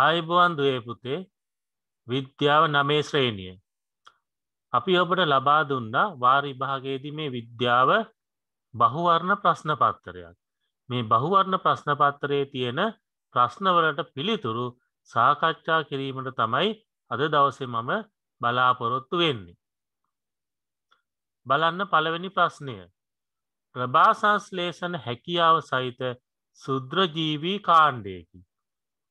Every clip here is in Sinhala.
ආයුබුවන් දුවේ පුතේ විද්‍යාව නමේ ශ්‍රේණිය. අපි ඔබට ලබා දුන්නා වාර විභාගයේදී මේ විද්‍යාව බහුවර්ණ ප්‍රශ්න පත්තරයක්. මේ බහුවර්ණ ප්‍රශ්න පත්තරයේ තියෙන ප්‍රශ්නවලට පිළිතුරු සාකච්ඡා කිරීමට තමයි අද දවසේ මම බලාපොරොත්තු වෙන්නේ. බලන්න පළවෙනි ප්‍රශ්නය. ප්‍රභාසංස්ලේෂන හැකියාව සහිත සුද්‍රජීවී කාණ්ඩයකි.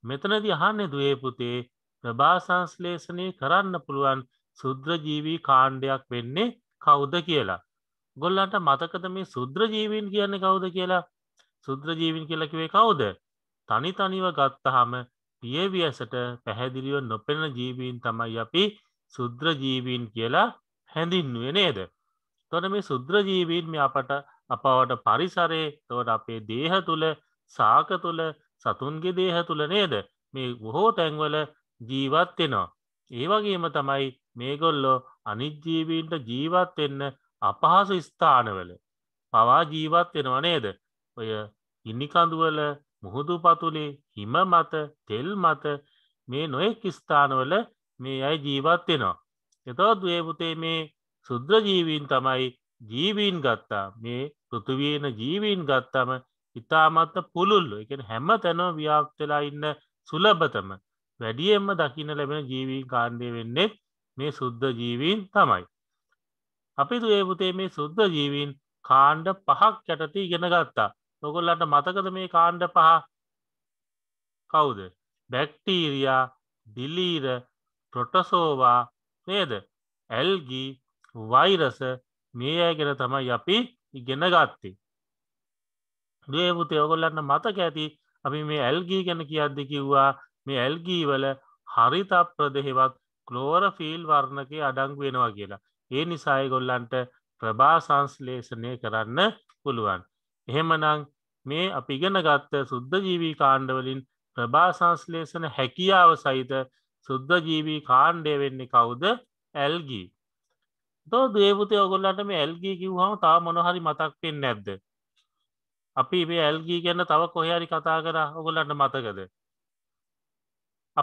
මෙතනදි අහන්න දේ පුතේ ප්‍රභාසංස්ලේෂණය කරන්න පුළුවන් සුද්‍රජීවී කාණ්ඩයක් වෙන්නේ කවුද කියලා. ගොල්ලන්ට මතකද මේ සුද්‍රජීවීන් කියන්න කවුද කියලා සුද්‍රජීවින් කියලකිවේ කවුද. තනි තනිව ගත්තහම පියවියසට පැහැදිලිව නොපෙන ජීවීන් තමයි අපි සුද්‍රජීවීන් කියලා හැඳින්ුවේ නේද. තොන මේ සුද්‍රජීවීන් මේ අපට අපවට පරිසරේ තොට අපේ දේහ තුළ සාක තුළ සතුන්ගේ දේහ තුළ නේද මේ බොහෝ තැන්වල ජීවත්වෙනවා. ඒවගේම තමයි මේගොල්ලෝ අනිජ්ජීවීන්ට ජීවත්වෙන්න අපහස ස්ථානවල පවා ජීවත්වෙනවා නේද ඔය ඉනිකඳුවල මුහුදු පතුලේ හිම මත තෙල් මත මේ නොයෙක් ස්ථානවල මේ අය ජීවත්වෙනවා. එතවත් දේපුතේ මේ සුද්‍ර ජීවීන් තමයි ජීවීන් ගත්තා මේ පෘතුවන ජීවීන් ගත්තම ඉතාමත්ත පුළුල්ලු එක හැම තැනව ව්‍යාක්තලා ඉන්න සුලබතම වැඩියෙන්ම දකින ලැබෙන ජීවී කාණ්ඩය වෙන්නෙත් මේ සුද්ධ ජීවීන් තමයි. අපි දයපුතේ මේ සුද්ධ ජීවීන් කාණ්ඩ පහක් යටති ඉගෙන ගත්තා නොකොල්ලට මතකද මේ කාණ්ඩ පහ කවුද බැක්ටීරයා දිලීර ප්‍රොටසෝවා නේද ඇල්ගී වෛරස මේ ඇගෙන තමයි අපි ඉගෙන ගත්තේ ගේපුත ඔගොල්ලන්න මතක ඇති අපි මේ ඇල්ගී ගැන කියද්දි කිව්වා මේ ඇල්ගීවල හරිතා ප්‍රදෙහෙවත් කලෝර ෆිල් වර්ණක අඩංගු වෙනවා කියලා ඒ නිසායි ගොල්ලන්ට ප්‍රභා සංස්ලේෂණය කරන්න පුළුවන් එහෙමනං මේ අපි ඉගෙන ගත්ත සුද්ධ ජීවී කාණ්ඩවලින් ප්‍රභා සංස්ලේෂණ හැකියාව සහිත සුද්ධ ජීවී කාණ්ඩය වෙන්නේ කවුද ඇල්ගී තෝ දේපුතය ඔගොල්ලට මේ ඇල්ගී කිව්හම තා මොනහරි මතක් පෙන් නැද්ද අපි මේ ඇල්ගී ගැන්න තව කොහරි කතා කර ඔගොලන්න මතකද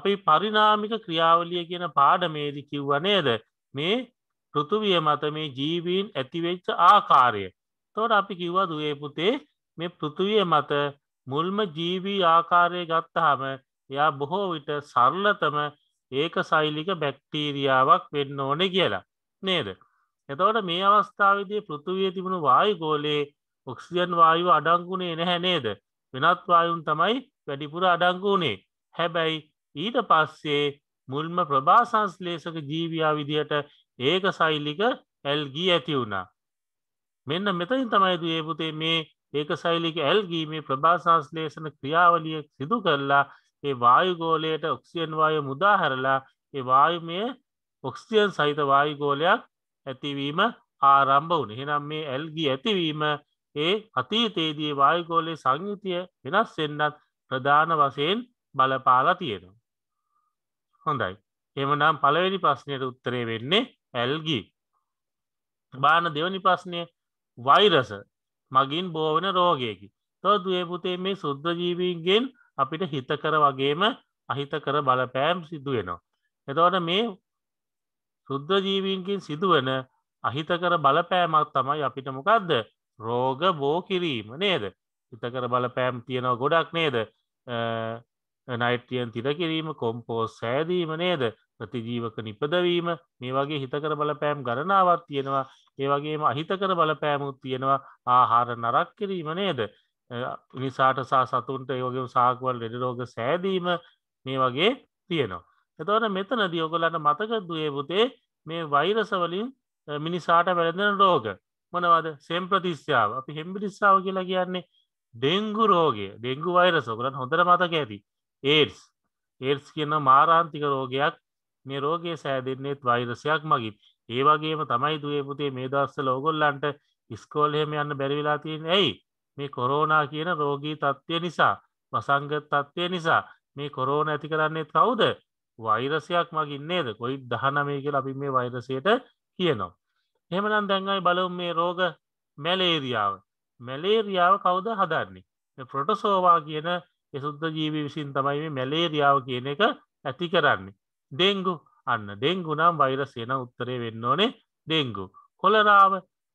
අපි පරිනාමික ක්‍රියාවලිය කියන පාඩමේදි කිව්ව නේද මේ පෘතුවිය මත මේ ජීවීන් ඇතිවෙච්ච ආකාරය තොට අපි කිව්වා දුවේ පුතේ මේ පෘතුවිය මත මුල්ම ජීවී ආකාරය ගත්තහම එයා බොහෝ විට සරලතම ඒක සෛලික බැක්ටීරියාවක් වෙන්න ඕනෙ කියලා නේද එතවට මේ අවස්ථාවදී පෘතුවිය තිබුණු වායුගෝලයේ ඔක්සිජන් වායු අඩංගුනේ නැහැ නේද වෙනත් වායුන් තමයි වැඩිපුර අඩංගුනේ හැබැයි ඊට පස්සේ මුල්ම ප්‍රභාසංස්ලේෂක ජීවයා විදිහට ඒක සෛලික ඇල්ගී ඇති වුණා මෙන්න මෙතයින් තමයිද ඒපුතේ මේ ඒක සෛලික ඇල්ගී මේ ප්‍රභාසංස්ලේෂන ක්‍රියාවලිය සිදු කරලා ඒ වායුගෝලයට ඔක්සියන් වාය මුදාහැරලා ඒ වායුමය ඔක්සියන් සහිත වායුගෝලයක් ඇතිවීම ආරම්භ වුණ හෙනම් මේ ඇල්ගී ඇතිවීම ඒ අතීතයේදී වායුගෝලය සංයුතිය වෙනස් වෙන්නත් ප්‍රධාන වශයෙන් බලපාලා තියෙනවා. හොඳයි එමනම් පළවෙනි ප්‍රශ්නයට උත්තරේ වෙන්නේ ඇල්ගි. බාන දෙවනි ප්‍රශ්නය වෛරස මගින් බෝවන රෝගයකි. තො දුවපුතේ මේ සුද්‍රජීවීන්ගෙන් අපිට හිතකර වගේම අහිතකර බලපෑම් සිදුවෙනවා. එතවට මේ සුද්‍රජීවීන්කින් සිදුවන අහිතකර බලපෑමක් තමයි අපිට මොකක්ද රෝග බෝ කිරීම නේද හිතකර බලපෑම් තියෙනව ගොඩක් නේද නයිට්‍රියන් තිර කිරීම කොම්පෝස් සෑදීම නේද ප්‍රතිජීවක නිපදවීම මේ වගේ හිතකර බලපෑම් ගණනාවක් තියෙනවා ඒවගේම අහිතකර බලපෑමුත් තියෙනවා ආහාර නරක් කිරීම නේද නිසාට සා සතුන්ට ඒවගේ සාකුවල් ලෙඩ රෝග සෑදීම මේ වගේ තියෙනවා. එතවට මෙතන දියෝගලන්න මතක දුවේ පුතේ මේ වෛරසවලින් මිනිසාට වැළඳෙන රෝග මොනවද සෙම්ප්‍රතිස්සාාව අපි හෙම්පිරිස්සාාව කියලා කියන්නේ ඩෙංගු රෝගය ඩෙංගු වෛරසකරන් හොඳර මතක ඇති ඒඩස් ඒඩස් කියන මාරාන්තික රෝගයක් මේ රෝගය සෑදෙන්නේත් වෛරසයක් මගින් ඒ වගේම තමයි දුවපුතේ මේ දස්සල ඕගොල්ලන්ට ස්කෝල්හෙම යන්න බැරිවෙලා තියෙන ඇයි මේ කොරෝනා කියන රෝගී තත්ත්වය නිසා වසංගත් තත්ත්වය නිසා මේ කොරෝන ඇති කරන්නේ කවුද වෛරසයක් මගින්නේද කොයි දහනමය කියල අපි මේ වෛරසයට කියනවා හෙමනම් දැන්ගයි බලවම් මේ රෝග මැලේරියාව මැලේරියාව කවුද හදන්නේ ප්‍රොටසෝවා කියන එසුද්ද ජීවි විසින් තමයි මේ මැලේරියාව කියන එක ඇති කරන්නේ ඩෙංගු අන්න ඩෙංගු නම් වෛරසේන උත්තරේ වෙන්න ඕනේ ඩෙංගු කොලරාව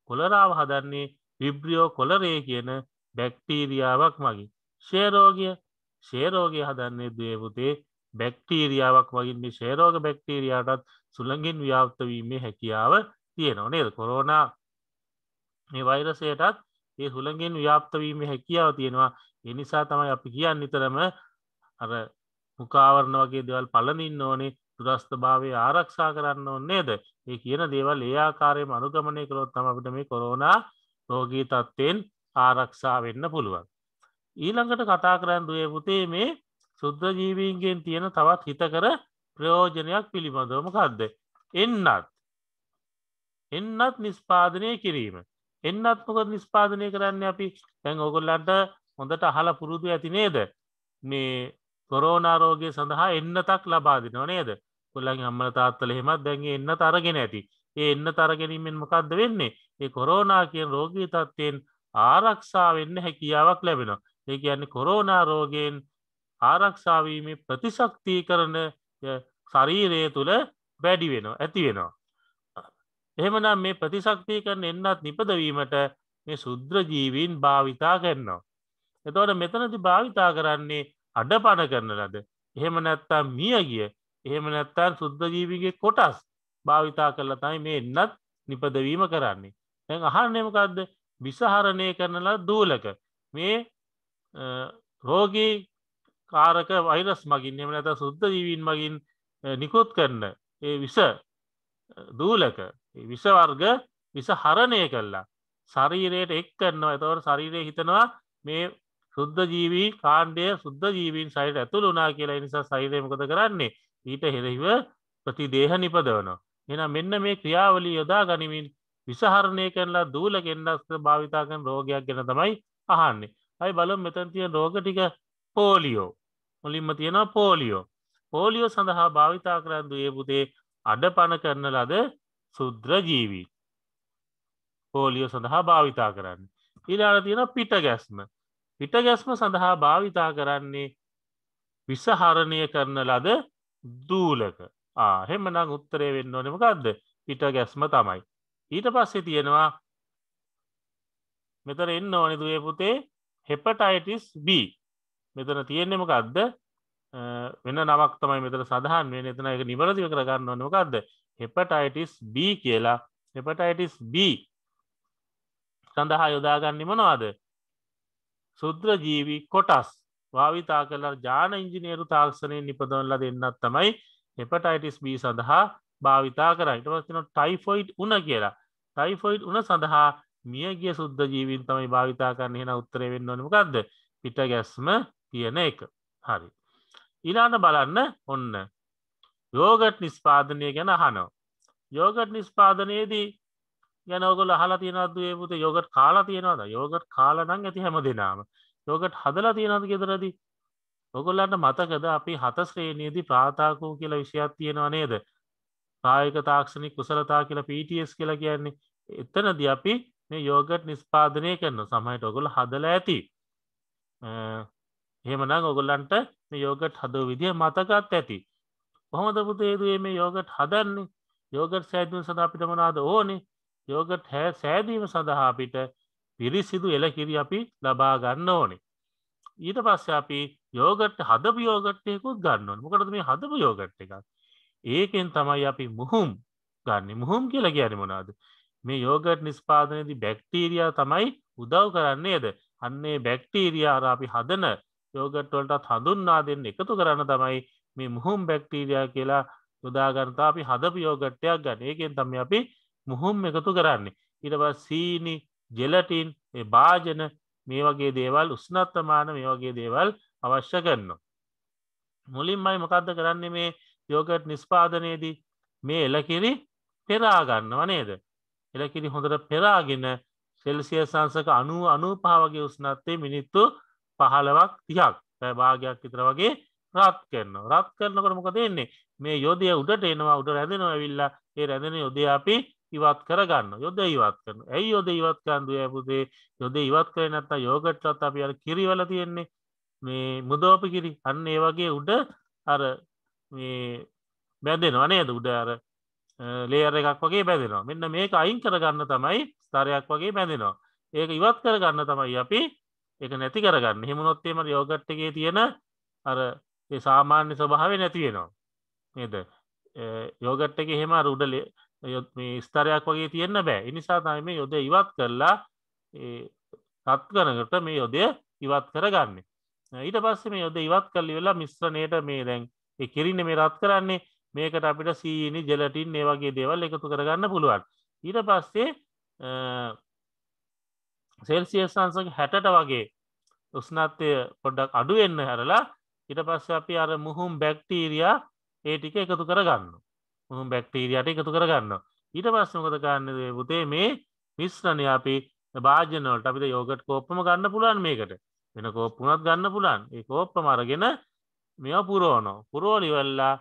කොලරාව හදන්නේ විබ්‍රියෝ කොලරේ කියන බැක්ටීරියාවක් මගින් ශේරෝගය ශේරෝගය හදන්නේ දේවතේ බැක්ටීරියාවක් වගින් මේ ශේරෝග බැක්ටීරයාටත් සුළඟින් ව්‍යාප්තවීමේ හැකියාව තියෙනවා නේද කොරෝනා මේ වෛරසයටත් ඒ හුළඟෙන් ව්‍යාප්තවීම හැකියාව තියෙනවා එනිසා තමයි අපි කියන්න නිතරම අර මුකාවරණ වගේ දෙවල් පලනින්න ඕනේ දුරස්ථ භාවය ආරක්ෂා කරන්න ඕන්නේද ඒ කියන දේවල් ඒ ආකාරය අනුගමනය කරොත් තම අපිට මේ කොරෝනා රෝගී තත්ත්වයෙන් ආරක්ෂා වෙන්න පුළුවන් ඊළඟට කතා කරන්න දුවේ පුතේ මේ සුද්‍ර ජීවීන්ගෙන් තියෙන තවත් හිතකර ප්‍රයෝජනයක් පිළිබඳවම කක්ද එන්නත් එන්නත් නිස්පාදනය කිරීම එන්නත් මොකද නිස්පාදනය කරන්න අපි තැන් ඔගොල්ලන්ට හොඳට අහල පුරුදු ඇති නේද මේ කොරෝනාරෝගය සඳහා එන්න තක් ලබාදින නේද කොල්ලන් අම්මල තාත්තල හෙමත් දැන්ගේ එන්න තරගෙන ඇති ඒ එන්න තරගැනීමෙන් මොකක්ද වෙන්නේ ඒ කොරෝනා කියෙන් රෝගී තත්ත්වයෙන් ආරක්ෂා වෙන්න හැකියාවක් ලැබෙනවා ඒ කියන්නේ කොරෝනාරෝගයෙන් ආරක්ෂාවීම ප්‍රතිශක්තිී කරන ශරීරය තුළ වැඩි වෙනවා ඇති වෙනවා එහෙමනම් මේ ප්‍රතිශක්තිය කරන එන්නත් නිපදවීමට මේ සුද්‍රජීවීන් භාවිතා කරනවා. එතවට මෙතනති භාවිතා කරන්නේ අඩ පණ කරන ලද. එහෙම නැත්තා මිය ගිය එහෙම නැත්තන් සුද්‍රජීවිගේ කොටස් භාවිතා කරල තයි මේ එන්නත් නිපදවීම කරන්නේ. තැන් අහන්නමකක්ද විසහරණය කරනලා දූලක මේ රෝගී කාරක වෛරස් මගින් එම නැත සුද්ද ජීවීන් මගින් නිකුත් කරන ඒ විස දූලක විෂවර්ග විසහරණය කල්ලා ශරීරයට එක් කරනවා ඇතවට ශරීරය හිතනවා මේ සුද්ධ ජීවී කාණ්ඩය සුද්ධ ජීවීන් සයිට ඇතුළ වනා කියලා නිසා සෛරයමකද කරන්නේ ඊට හෙරෙහිව ප්‍රතිදේහ නිපදවනවා. එනම් මෙන්න මේ ක්‍රියාවලි යොදා ගනිමින් විසහරණය කරලා දූල කෙන්ඩස්ත භාවිතාකන් රෝගයක් ගැන තමයි අහන්නේ. අයි බලම් මෙතැන්තිය රෝග ටික පෝලියෝ මුලින්ම තියෙන පෝලියෝ පෝලියෝ සඳහා භාවිතා කරන්දු ඒ පුතේ අඩ පණ කරන ලද සුද්‍රජීවී පෝලියෝ සඳහා භාවිතා කරන්න ඉලාට තියෙන පිට ගැස්ම පිට ගැස්ම සඳහා භාවිතා කරන්නේ විසහරණය කරන ලද දූලක හෙමනං උත්තරේ වෙන්න ඕනෙමකක්ද පිට ගැස්ම තමයි ඊට පස්සේ තියෙනවා මෙතර එන්න ඕනෙ දේ පුතේ හෙපටයිටිස් B මෙතන තියෙන්නෙමකක්ද වෙන නමක් තමයි මෙතර සඳහන් වෙන එතන එක නිවරදිව කරගන්න නොකක්ද හෙපටයිටිස් B කියලා හෙපටයිටිස් B සඳහා යොදාගන්නේ මොනවාද සුද්‍ර ජීවි කොටස් භාවිතා කලා ජාන ඉංජිනේරු තාක්ෂණය නිපදවල්ල දෙන්නත් තමයි හෙපටයිටිස් B සඳහා භාවිතා කරයිට වස්තින ටයිෆොයිඩ් උන කියලා ටයිෆොයිඩ් උන සඳහා මියගිය සුද්ද ජීවින් තමයි භාවිතා කරන්න හෙන උත්තරය වෙන්න ඕනමකක්ද පිට ගැස්ම කියන එක හරි. ඉලාට බලන්න ඔන්න යෝගට් නිස්පාදනය ගැන හනෝ. යෝගට් නිස්පාදනයේදී ගැන ඔගොල හලා තියනත්දේ පුත යෝගට් කාලා තියෙනවාද යෝගට් කාලනං ඇති හැම දෙනාම යෝගට් හදලා තියෙනද ගෙදරදි ඔගොල්ලන්ට මතකද අපි හත ශ්‍රේණයේදී ප්‍රාථාකූ කියලා විෂයක් තියෙනවා නේද ප්‍රායක තාක්ෂණි කුසලතා කියලා පටස් කියලා කියන්නේ එතනද අපි මේ යෝගට් නිස්පාදනය කරන සමයිට ඔගොල හදලා ඇති එහෙමනම් ඔගොල්ලන්ට යෝගට් හද විදිහ මතකත් ඇති කොහොමද පුතේදේ මේ යෝගට හදන්නේ යෝගට සෑදීම සඳහා අපිට මනාද ඕනේ යෝගට හැ සෑදීම සඳහා අපිට පිරිසිදු එලකිරි අපි ලබා ගන්න ඕනේ ඊට පස්ස අපි යෝගට හදපු යෝගට්යකුත් ගන්නවන් මොකටද මේ හදපු යෝගට් එකක් ඒකෙන් තමයි අපි මුහුම් ගන්න මුහුම් කියලා ගැන මොනාද මේ යෝගට් නිස්පාදනයේදී බැක්ටීරයා තමයි උදව් කරන්නේද අන්නේ බැක්ටීරයා අර අපි හදන යෝගට්වලටත් හඳුන්නා දෙන්න එකතු කරන්න තමයි මේ මුහුම් බැක්ටීරයා කියලා යොදාගන්තා අපි හදපු යෝගට්ටයක් ගන්න ඒකෙන් තම අපි මුහුම් එකතු කරන්නේ ඉටබස් සීනි ජෙලටින් භාජන මේ වගේ දේවල් උස්නත්තමාන මේ වගේ දේවල් අවශ්‍ය කරන්න. මුලින්මයි මොකක්ද කරන්නේ මේ යෝගට් නිස්පාදනයේදී මේ එලකිරි පෙරාගන්නව නේද. එලකිරි හොඳට පෙරාගෙන සෙල්සිය සංසක අනු අනුපාවගේ උස්නත්තේ මිනිත්තු පහළවක් තියක් පැභාගයක් විතර වගේ රත් කරන රත් කරනකට මොක දෙන්නේ මේ යොදය උඩට එනවා උඩ රැදෙන ඇවිල්ලා ඒ රැදෙන යොදය අපි ඉවත් කරගන්න යොද ඉවත් කරන ඇයි යොද ඉවත් කරන්දු ඇපුදේ යොද ඉවත් කරනත්තා යෝගට්ටත් අපි අර කිරිවල තියෙන්නේ මේ මුදෝප කිරි අන්න ඒ වගේ උඩ අර බැදෙන වනේද උඩ අර ලේර එකක් වගේ බැදෙනවා මෙන්න මේක අයින් කරගන්න තමයි ස්තරයක් වගේ බැඳෙනවා ඒක ඉවත් කරගන්න තමයි අපි එක නැති කරගන්න හෙමුණොත්තේම යෝගට්ටගේ තියෙන අර ඒ සාමාන්‍ය ස්වභාව නැතිවෙනවා නද යෝගට්ට එක හෙම රුඩල ස්තරයක් වගේ තියෙන්න්න බෑ එනිසා තම යොද ඉවත් කරලා තත්ගනකට මේ යොදය ඉවත් කරගන්න ඊට පස්සේ මේ යොද ඉවත් කල්ලි වෙලා මිශ්‍රණයට මේ දැන් කිරන්න මේ රත් කරන්නේ මේකට අපිට සීනි ජෙලටින් ඒ වගේ දේවල් එකතු කරගන්න පුළුවන් ඊට පස්සේ සෙල්සිියස් සංසක හැටට වගේ උස්නත්වය පොඩ්ඩක් අඩුවෙන්න හැරලා ඉට පස්ස අපි අර මුහුම් බැක්ටීරයා ඒ ටික එකතු කරගන්න මුහුම් බැක්ටීරයට එකතු කරගන්න ඊට පස්සමකත ගන්නදේ පුතේ මේ මිශ්‍රණය අපි භාජනවලට අපිට යෝගට කෝප්පම ගන්න පුලන් මේකට වෙන කෝප්පුනත් ගන්න පුලන් ඒ කෝප්ප මරගෙන මෙ පුරෝනෝ පුරෝලිවෙල්ලා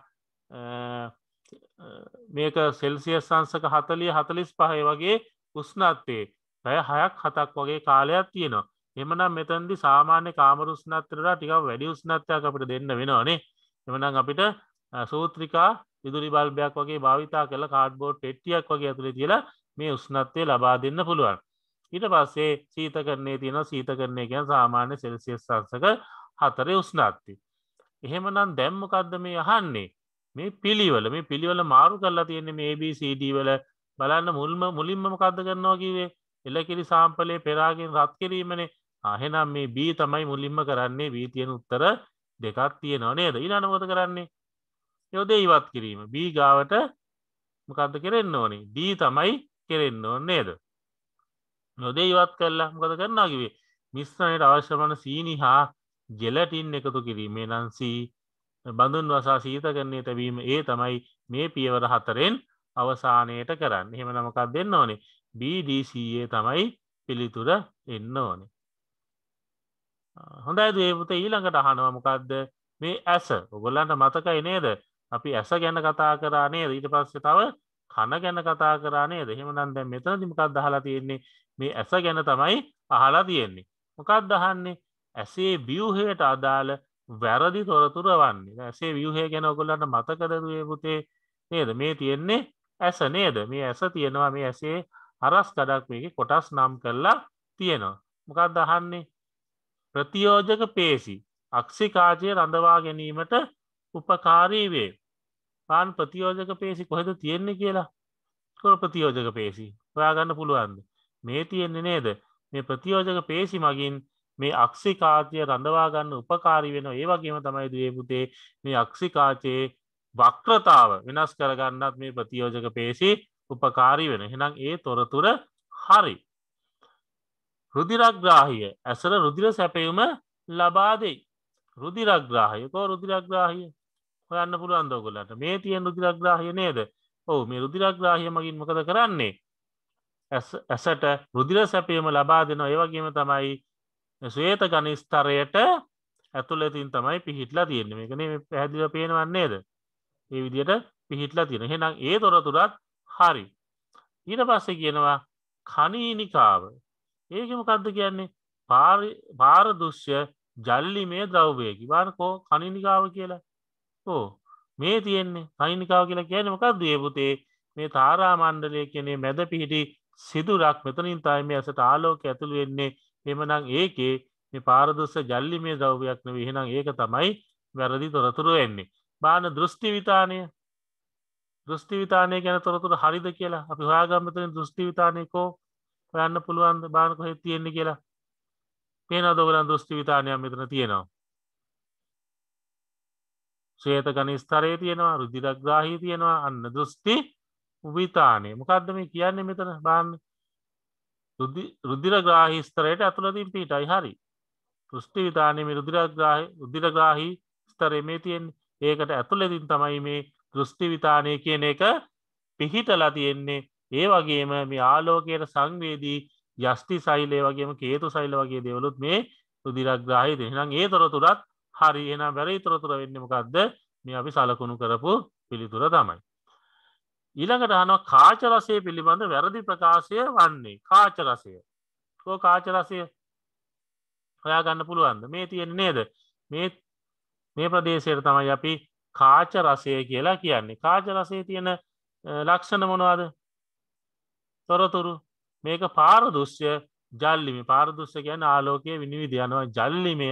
මේක සෙල්සිය සංසක හතලිය හතලිස් පහය වගේ උස්නත්තේ පැය හයක් හතක් වගේ කාලයක් තියෙනවා එමනම් මෙතන්දි සාමාන්‍ය කාමරුස්නත්තරලා ටික වැඩි උස්නත්යක් අපට දෙන්න වෙනවානේ එමනම් අපිට සූත්‍රිකා ඉදුරි බල්බයක් වගේ භාවිතා කළ කාඩ්බෝඩ් පෙට්ටියක් වගේ ඇතුළේ කියලා මේ උස්නත්වය ලබා දෙන්න පුළුවන් ඊට පස්සේ සීත කරන්නේ තියෙන සීත කරන්නේ ගැන සාමාන්‍ය සෙල්සියස් සංසක හතරය උස්නාත්ති එහෙමනම් දැම්මකක්ද මේ අහන්නේ මේ පිළිවල මේ පිළිවල මාරු කරලා තියෙන්නේ මේ ABCD වල බලන්න මුල්ම මුලින්මම කද්ද කරනවා කිවේ එලකිරි සාම්පලේ පෙරාගෙන් රත් කිරීමනේ අහෙනම් මේ බී තමයි මුලින්ම කරන්නේ බී තියෙන උත්තර දෙකක් තියෙනවා නේද ඉ අනුවත කරන්නේ යොදේ ඉවත් කිරීම බී ගාවට මොකක්ද කෙරෙන්න්න ඕනේ දී තමයි කෙරෙන්න්න ඕන නේද නොදේ ඉවත් කරලා මොකද කරන්නාකිවේ මිස්්‍රණයට අවශ්‍යමන සීනි හා ජෙලටින් එකතු කිරීමේ නන්සී බඳුන් වසා සීත කරන්නේ තැබීම ඒ තමයි මේ පියවර හතරෙන් අවසානයට කරන්න එහෙම නමකක් දෙන්න ඕනේ BDCA තමයි පිළිතුර එන්න ඕනේ හොඳයි දේපුත ඊළඟට අහනවා මොකක්ද මේ ඇස ඔගොල්ලන්ට මතකයි නේද අපි ඇස ගැන කතා කරානේ ඊට පස්සේ තව කන ගැන කතා කරානේ දෙහෙමනන් දැ මෙතන දිමකක් දහලා තියෙන්නේ මේ ඇස ගැන තමයි අහලා තියෙන්නේ මොකක් දහන්නේ ඇසේ බියවහයට අදාළ වැරදි තොරතුර වන්නේ ඇසේ වියහය ගැන ඔගොල්ලන්ට මතකදදේ පුතේ නේද මේ තියෙන්නේ ඇස නේද මේ ඇස තියෙනවා මේ ඇසේ අරස් කඩක් මේක කොටස් නම් කරලා තියෙනවා මොකක් දහන්නේ ප්‍රතියෝජක පේශි අක්ෂිකාජය රඳවා ගැනීමට උපකාරී වේ පාන් ප්‍රතියෝජක පේසි කොහෙද තියෙන්නේ කියලා කොර ප්‍රතියෝජක පේසි හොයාගන්න පුළුවන්ද මේ තියෙන්නේ නේද මේ ප්‍රතියෝජක පේසි මගින් මේ අක්ෂිකාචය රඳවාගන්න උපකාරි වෙන ඒ වගේම තමයි දේ පුතේ මේ අක්ෂිකාචයේ වක්‍රතාව වෙනස් කරගන්නත් මේ ප්‍රතියෝජක පේසි උපකාරී වෙන හෙනම් ඒ තොරතුර හරි රුදිරග්‍රාහිය ඇසර රුදිර සැපයුම ලබාදෙයි රුදිරග්‍රාහයකෝ රුදිරග්‍රාහිය හොයන්න පුළුවන්දෝගොලට මේ තියෙන් රුදිරග්‍රාහිය නේද ඔහු මේ රුදිරග්‍රාහිය මගින් මොකද කරන්නේ ඇසට රුදිර සැපයම ලබා දෙනවා ඒවගේම තමයි ස්වේත ගනිස්තරයට ඇතුලතින් තමයි පිහිටලා තියෙන මේකන පැදිල පේනවන්නේද ඒ විදියට පිහිටලා තියෙන හෙනම් ඒ තොරතුරත් හරි ඊට පස්සේ කියනවා කනීනිකාව ඒකමකක්ද කියන්නේ පාරදුෂ්‍ය ජල්ලිමේ ද්‍රව්වයකි බානකෝ කනිනිකාව කියලා ඕ මේ තියෙන්නේ කනිනිකාව කියලා කියන මකක් දේපුතේ මේ තාරා මණ්ඩලය කියනේ මැද පිහිටි සිදුරක් මෙතනින් තයි මේ ඇසට ආලෝක ඇතුළු වෙන්නේ එමනම් ඒකේ මේ පාරදුස්ස ජල්ලිමේ දව්වයක් නව එහෙනම් ඒක තමයි වැරදි තොරතුරු එන්නේ බාන දෘෂ්ටිවිතානය දෘෂ්ටිවිතානය ගැන තොරතුර හරිද කියලා අපි හාගම්මතන දෘෂ්ටිවිතානයකෝ ඔයන්න පුළුවන්ද බාන කොහෙ තියෙන්නේ කියලා පේනදෝගලන් දෘෂ්ටි විතානයක් මෙතන තියෙනවා ශේත ගනිස්තරයේ තියෙනවා රුදිරක් ග්‍රාහි තියෙනවා අන්න දෘෂ්ටි උවිතානය මොකක්ද මේ කියන්නේ මෙතන බාන්න රුදිර ග්‍රාහිස්තරයට ඇතුළදින් පිටයි හරි දෘෂ්ටි විතානයම රුදිරග්‍රාහි උදිරග්‍රාහි ස්තරය මේ තියෙන් ඒකට ඇතුළෙදින් තමයි මේ දෘෂ්ටි විතානය කියන එක පිහිටලා තියෙන්නේ ඒ වගේම මේ ආලෝකයට සංවේදී යස්ති සයිලය වගේම කේතු සයිල වගේ දෙවලුත් මේ සුදිරක්ග්‍රාහි දෙහෙනම් ඒ තොරතුරත් හරි එනම් වැරයි තොරතුර වෙන්නමකක්ද මේ අපි සලකුණු කරපු පිළිතුර තමයි. ඊළඟට හනව කාචරසය පිළිබඳ වැරදි ප්‍රකාශය වන්නේ කාචරසය කෝ කාචරසය හොයාගන්න පුළුවන්ද මේ තියෙන නේද මේ මේ ප්‍රදේශයට තමයි අපි කාචරසය කියලා කියන්නේ කාචරසය තියෙන ලක්ෂණ මොනවාද තොරතුරු මේක පාරදුෂ්‍ය ජල්ලිමි පාරදුෂ්‍ය ගැන ආලෝකය විනිවිධ යනවා ජල්ලිමය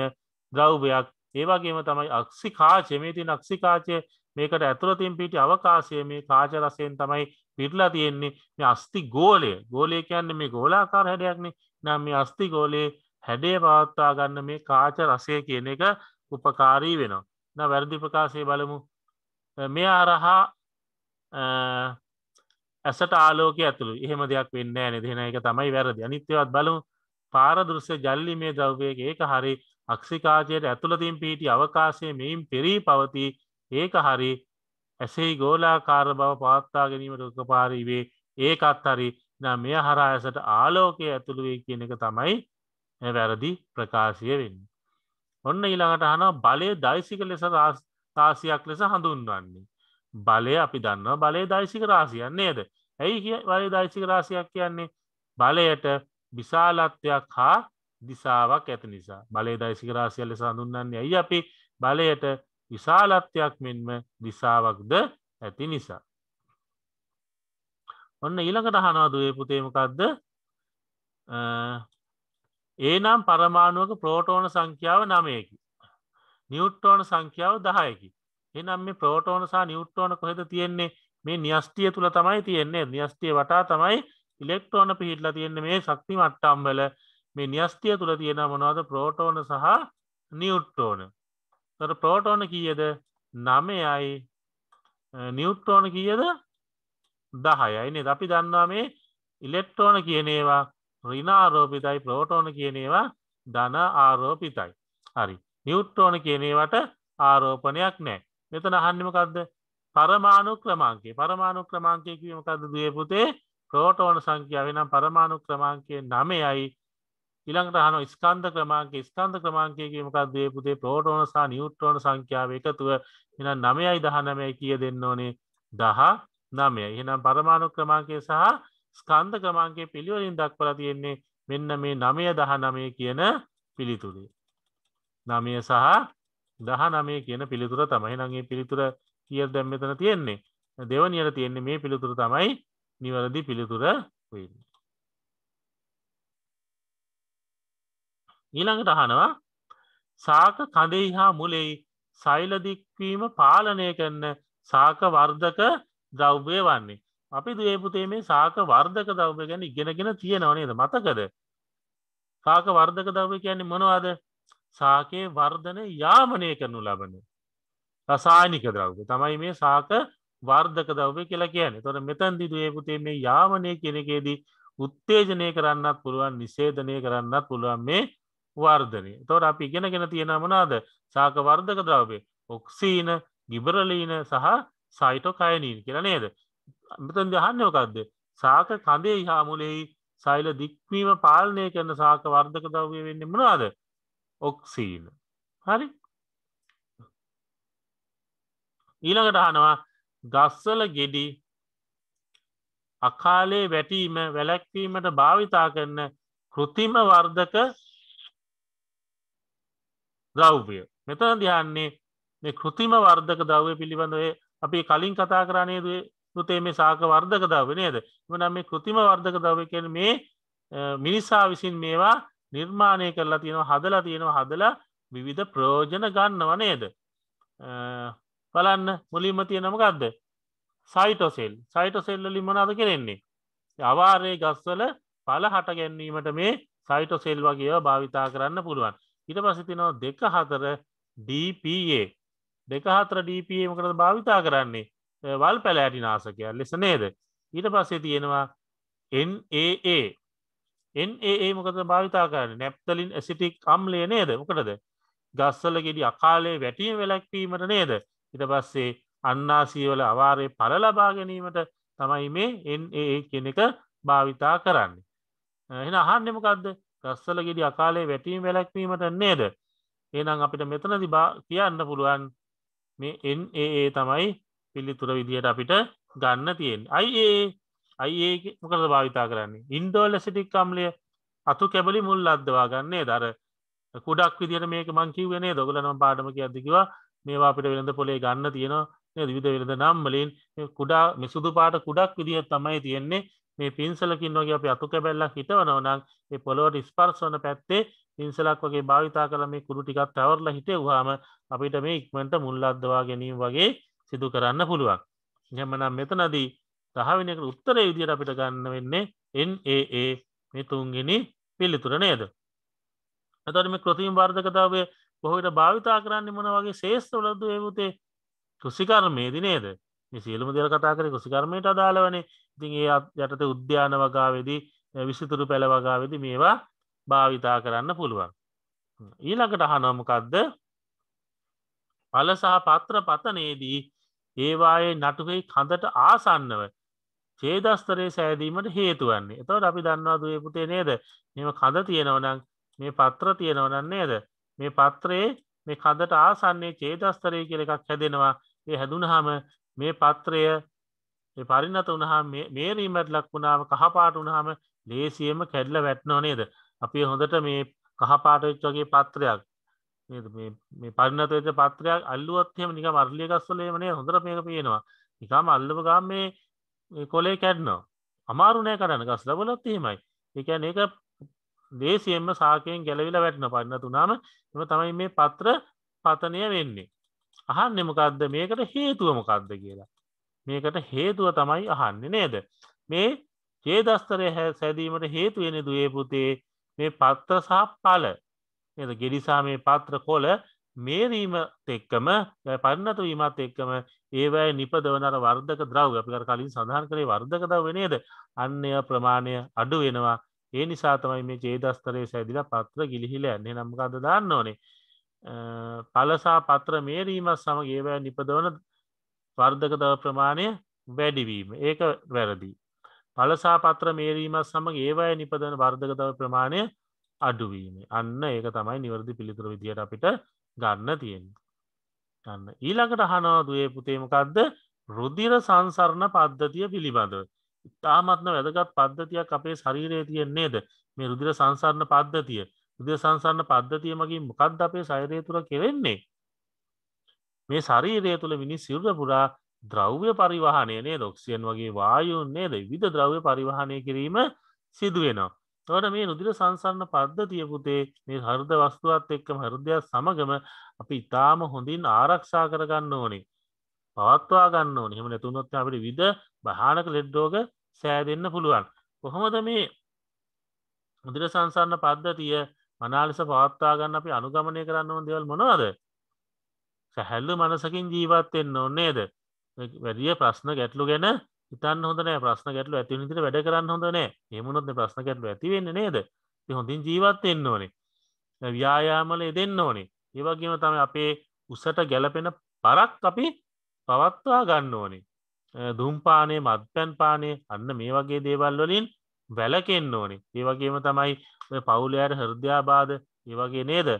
ද්‍රව්භයක් ඒවගේම තමයි අක්සි කාචය මේ තින් අක්සි කාචය මේකට ඇතුළතින් පිටි අවකාශය මේ කාච රසයෙන් තමයි පිටලා තියෙන්නේ මේ අස්ති ගෝලය ගෝලය කියන්න මේ ගෝලාකාර හැඩයක්නේ නම් මේ අස්ති ගෝලයේ හැඩේ පවත්වා ගන්න මේ කාච රසය කියන එක උපකාරී වෙනවා. න වැරදි ප්‍රකාශය බලමු. මේ අරහා ඇසට ආලෝක ඇතුළු එහෙම දෙයක් වෙන්න ඇන දෙන එක තමයි වැරදි අනිත්‍යවත් බලු පාරදුෘෂ්‍ය ජල්ලි මේ ද්‍රව්වයක ඒක හරි අක්ෂිකාචයට ඇතුළතින් පිහිටි අවකාශය මෙයින් පෙරී පවති ඒක හරි ඇසෙහි ගෝලාකාර බව පවත්තා ගැනීමට උකපාරීවේ ඒකත් හරි නම් මෙය හරා ඇසට ආලෝකය ඇතුළුවේ කියන එක තමයි වැරදි ප්‍රකාශය වෙන්න. ඔන්න ඊළඟට හන බලය දයිසික ලෙස තාසියක් ලෙස හඳුන්වන්නේ. බලය අපි දන්නවා බලය දයිසික රාසියන් නේද ඇයි කිය වලය දයිසික රාසියක් කියන්නේ බලයට විශාලත්වයක් හා දිසාවක් ඇති නිසා බලය දයිසික රාසිය ලෙස හඳුන්නන්නේ ඇයි අපි බලයට විශාලත්වයක් මෙන්ම දිසාවක්ද ඇති නිසා ඔන්න ඊළඟට හනවාදුවේ පුතේමකක්ද ඒනම් පරමාණුවක ප්‍රෝටෝන සංඛ්‍යාව නමයකි නිියුට්ටෝන සංඛ්‍යාව දහයකි එනම් මේ ප්‍රෝටෝන සහ නිියුට්ටෝන කොහෙද තියෙන්නේ මේ නිියස්ටිය තුළ තමයි තියෙන්නේ නිියස්ටිය වටා තමයි ඉලෙක්ට්‍රෝන පිහිටලා තියෙන්නේ මේ ශක්ති මට්ටම්බල මේ නිියස්ටිය තුළ තියෙන මොනවාද ප්‍රෝටෝන සහ නිියුට්ටෝන තර ප්‍රෝටෝන කියද නමයයි නිියුට්ටෝන කියද දහයයිනේ අපි දන්නා මේ ඉලෙක්ට්‍රෝන කියනේවා රිනාරෝපිතයි ප්‍රෝටෝන කියනේවා ධන ආරෝපිතයි හරි නිියුට්ටෝන කියනේවට ආරෝපණයක් නෑ මෙතන අහන්නිමකක්ද පරමාණු ක්‍රමාන්ගේ පරමාණු ක්‍රමාන්කය කිවීමකද දියපුතේ ප්‍රෝටෝන සංඛ්‍යාව නම් පරමාණු ක්‍රමාන්කය නමයයි ඉළඟට හන ස්කන්ධ ක්‍රමාන්ක ස්කන්ධ ක්‍රමාන්කයකමකක් දේපුතේ ප්‍රෝටෝන සහ නිියුට්‍රෝන සංඛ්‍යාව එකතුව එන නමයයි දහනමය කිය දෙන්න ඕනේ දහ නමය එහෙනම් පරමාණු ක්‍රමාන්කය සහ ස්කන්ධ ක්‍රමාන්ගේ පිළිවලින් දක්වල තියෙන්නේ මෙන්න මේ නමය දහ නමය කියන පිළිතුළි නමය සහ දහ නමේ කියන පිළිතුර තමයි නගේ පිළිතුර කිය දැම් මෙතන තියෙන්නේ දෙවනියට තියෙන්නේ මේ පිළිතුර තමයි නිවැරදි පිළිතුර වෙන්න ඊළඟට අහනවා සාක කඳෙහි හා මුලෙයි සෛලදික්වීම පාලනය කරන්න සාක වර්ධක ද්‍රෞ්වය වන්නේ අපි දේපුතේ මේ සාක වර්ධක දව්ව ගැන ඉගෙනගෙන තියෙනවනේද මතකද සාක වර්ධක දව්ව කියන්නේ මොනවාද සාකයේ වර්ධන යාමනය කරනු ලබන රසායනික ද්‍රව්්‍ය තමයි මේ සාක වර්ධක දව්‍ය කියලා කියන තොර මෙතැන්දි දේපුතේ මේ යාමනය කෙනෙකේදී උත්තේජනය කරන්නත් පුළුවන් නිසේධනය කරන්නත් පුළුවන් මේ වර්ධනය තොර අපි ඉගෙනගෙන තියෙන මනාද සාක වර්ධක ද්‍රව්‍ය ඔක්සීන ගිබරලීන සහ සයිටෝකයනීන් කියලා නේද මෙතන් දහන්නයෝකක්ද සාක කඳේ හාමුලෙහි සයිල දික්වීම පාලනය කරන සාක වර්ධක දව්‍ය වෙන්න මනාද ඔක්සීන හරි ඊළඟට අහනවා ගස්වල ගෙඩි අකාලේ වැටීම වැලැක්වීමට භාවිතා කරන කෘතිම වර්ධක ද්‍රව්්‍යය මෙතන දයන්නේ මේ කෘතිම වර්ධක දව්‍ය පිළිබඳවේ අපි කලින් කතා කරන්නේ දේ තුතේ මේ සාක වර්ධක දව නේද මනම් මේ කෘතිම වර්ධක දව කියන මේ මිනිසා විසින් මේවා නිර්මාණය කරලා තියෙනවා හදලා තියෙනවා හදලා විවිධ ප්‍රෝජන ගන්නව නේද බලන්න මුලින්ම තියෙනමකක්ද සයිටෝසෙල් සයිටෝසෙල්ල ලිමනාද කරෙන්නේ අවාරය ගස්වල පල හට ගැන්වීමට මේ සයිටෝසෙල් වගේ භාවිතා කරන්න පුළුවන් ඉට පසිතිනවා දෙක හතර DPA දෙක හතර DPAම කරද භාවිතා කරන්නේ වල් පැලෑටි නාසකයක් ලෙස නේද ඊට පස්සේ තියෙනවා NAA එන් ඒ මොකද භාවිතා කරන නැප්තලින් ඇසිටික් අම්ලේ නේද මොකටද ගස්සල ගෙඩි අකාලේ වැටිය වැලැක්වීමට නේද ඉට පස්සේ අන්නාසීවල අවාරය පල ලබා ගැනීමට තමයි මේ එන් ඒ කෙනෙක භාවිතා කරන්නේ එන අහන්නෙමකක්ද ගස්සල ගෙඩි අකාලේ වැටීම් වැලැක්වීමට නේද ඒනම් අපිට මෙතනදි බා කියන්න පුළුවන් මේ එන් ඒ තමයි පිල්ලිතුර විදිහයට අපිට ගන්න තියෙන් අයි ඒ ඇයි ඒක මොකද භාවිතා කරන්නේ ඉන්ඩෝල් සිටික් අම්ලිය අතු කැබලි මුල් අදවා ගන්නේ දර කුඩක් විදිර මේක මංකිවනේ දොගලනම් පාඩම අදකිව මේවා අපිට වෙළඳ පොලේ ගන්න තියෙන විධ වෙළඳ නම්මලින් කුඩා මිසුදු පාට කුඩක් විදිහ තමයි තියෙන්නේ මේ පින්සලකින් වගේ අප අතු කැබැල්ලක් හිටවනවනම් ඒ පොලොවට ස්පර්සවන පැත්තේ පින්සලක් වගේ භාවිතා කළ මේ කුරු ටිකත් තවරල හිටේ වහම අපිට මේ ඉක්මට මුල් අදවා ගැනීම වගේ සිදු කරන්න පුළුවන්. හැමනම් මෙතනදී දහවිනකට උත්තරය විදියට අපිට ගන්න වෙන්නේ එන් ඒ මේ තුන්ගෙන පිල්ලිතුර නේද ඇතරම කෘතිීම් වර්ධකතාවේ බොහොට භාවිතා කරන්න මොන වගේ ශේෂ්ත වලද ඒවතේ කෘසිකර්මයේදි නේද සියලම දෙර කතා කර කෘසිකර්මයට අදාළවනේ ඉතින් ඒ යටත උද්‍යාන වගාවේදී විසිතුරු පැළ වගාවේදි මේවා භාවිතා කරන්න පුළුවන් ඊළඟට අහනොමකක්ද පලසහ පත්‍ර පතනයේදී ඒවායේ නටුකයි කඳට ආසන්නව චේදස්තරය සෑදීමට හේතුවන්නේ එතවට අපි දන්නවාදේ පුතේ නේද මෙම කඳ තියෙනවනං මේ පත්‍ර තියෙනවනන් නේද මේ පත්‍රයේ මේ කඳට ආසන්නේ චේදස්තරය කියල එකක් හැදෙනවා ඒ හැදුනහම මේ පත්‍රය පරිනත වනහා මේරීමට ලක් වුණාව කහපාට වනහම ලේසියම කැඩල වැට්නෝ නේද අපි හොඳට මේ කහපාටච් වගේ පත්‍රයක් මේ පරිනතවච පත්‍රයක් අල්ලුවත්යම නික මර්ලියකස්වලේමනේ හොඳර මේක පේනවා නිකාම අල්ලප ගම් මේ කොලේ කැඩනවා අමාරුනෑ කරන්න ගස් ලබලොත් හෙමයි එකැන එක දේසියෙන්ම සාකයෙන් ගැලවිල වැටන පන්න තුනාම එම තමයි මේ පත්‍ර පතනය වෙන්නේ අහන් නෙමකක්ද මේකට හේතුවමකක්ද කියලා මේකට හේතුව තමයි අහන්න නේද මේ ජේදස්තරය හැ සැදීමට හේතුවෙන දේ පුතේ මේ පත්‍ර සහ පල එද ගෙඩිසා මේ පත්‍ර කොල මේරීමත් එක්කම පරිණතු වීමත් එක්කම ඒවැයි නිපදවනර වර්ධක ද්‍රව් අපිකර කලින් සඳහන් කරේ වර්ධක දව වනේද අන්‍ය ප්‍රමාණය අඩු වෙනවා ඒ නිසා තමයි මේ ජේදස්තරය සැදිල පත්‍ර ගිලිහිල ඇන්නේ නම්කද දන්න ඕනේ පලසා පත්‍ර මේරීමත් සම ඒවැ නිපදවන වර්ධක දව ප්‍රමාණය වැඩිවීම ඒක වැරදි. පලසා පත්‍ර මේරීමත් සමඟ ඒවය නිපදන වර්ධක දව ප්‍රමාණය අඩුවීම අන්න ඒක තමයි නිවරදි පිළිතුර විදියට අපිට ගන්න තියෙන් ගන්න ඊළඟට හනාදුවේ පුතේමකක්ද රුදිර සංසරණ පද්ධතිය පිළිබඳ ඉතාමත්ම වැදගත් පද්ධතියක් අපේ ශරීරයේ තියෙන්නේද මේ රුදිර සංසරණ පද්ධතිය රුදිර සංසරණ පද්ධතිය මගින් මොකක්ද අපේ ශෛරය තුර කෙරෙන්නේ මේ ශරීරය තුළ මිනි සිල්ර පුරා ද්‍රව්‍ය පරිවාහනය නේ දොක්සියන් වගේ වායුන් නේද විධ ද්‍රව්‍ය පරිවාහනය කිරීම සිදුවෙනවා තවට මේ රුදිර සංසන්න පද්ධතිය පුතේ මේ හරුද වස්තුවත් එක්කම හරුදයක් සමගම අපි ඉතාම හොඳින් ආරක්ෂා කරගන්න ඕනේ පවත්වා ගන්න ඕනේ හෙම නැතුනොත් අපට විද භානක ලෙඩ්ඩෝග සෑදන්න පුළුවන් කොහොමද මේ මුදිර සංසන්න පද්ධතිය මනාලිස පවත්වා ගන්න අපි අනුගමනය කරන්නම දෙවල් මොනවාද සැහැල්ලු මනසකින් ජීවත්වෙන්න ඕන්නේද වැඩිය ප්‍රශ්න ගැටලු ගැන ඉතන්න හොඳනෑ ප්‍රශ්න ගැටලු ඇති නිතිර වැඩ කරන්න හොඳනෑ එමුණොත් ප්‍රශ්න ගැටලු ඇතිවෙන්න නේද හොඳින් ජීවත් එන්න ඕනේ ව්‍යායාමල දෙන්න ඕනේ ඒවගේම තම අපේ උසට ගැලපෙන පරක් අපි පවත්වා ගන්න ඕනේ දුම්පානේ මත්පැන් පානේ අන්න මේ වගේ දේවල් වලින් වැලකෙන්න්න ඕනේ ඒවගේම තමයි පවුලයාට හෘද්‍යාබාද ඒවගේ නේද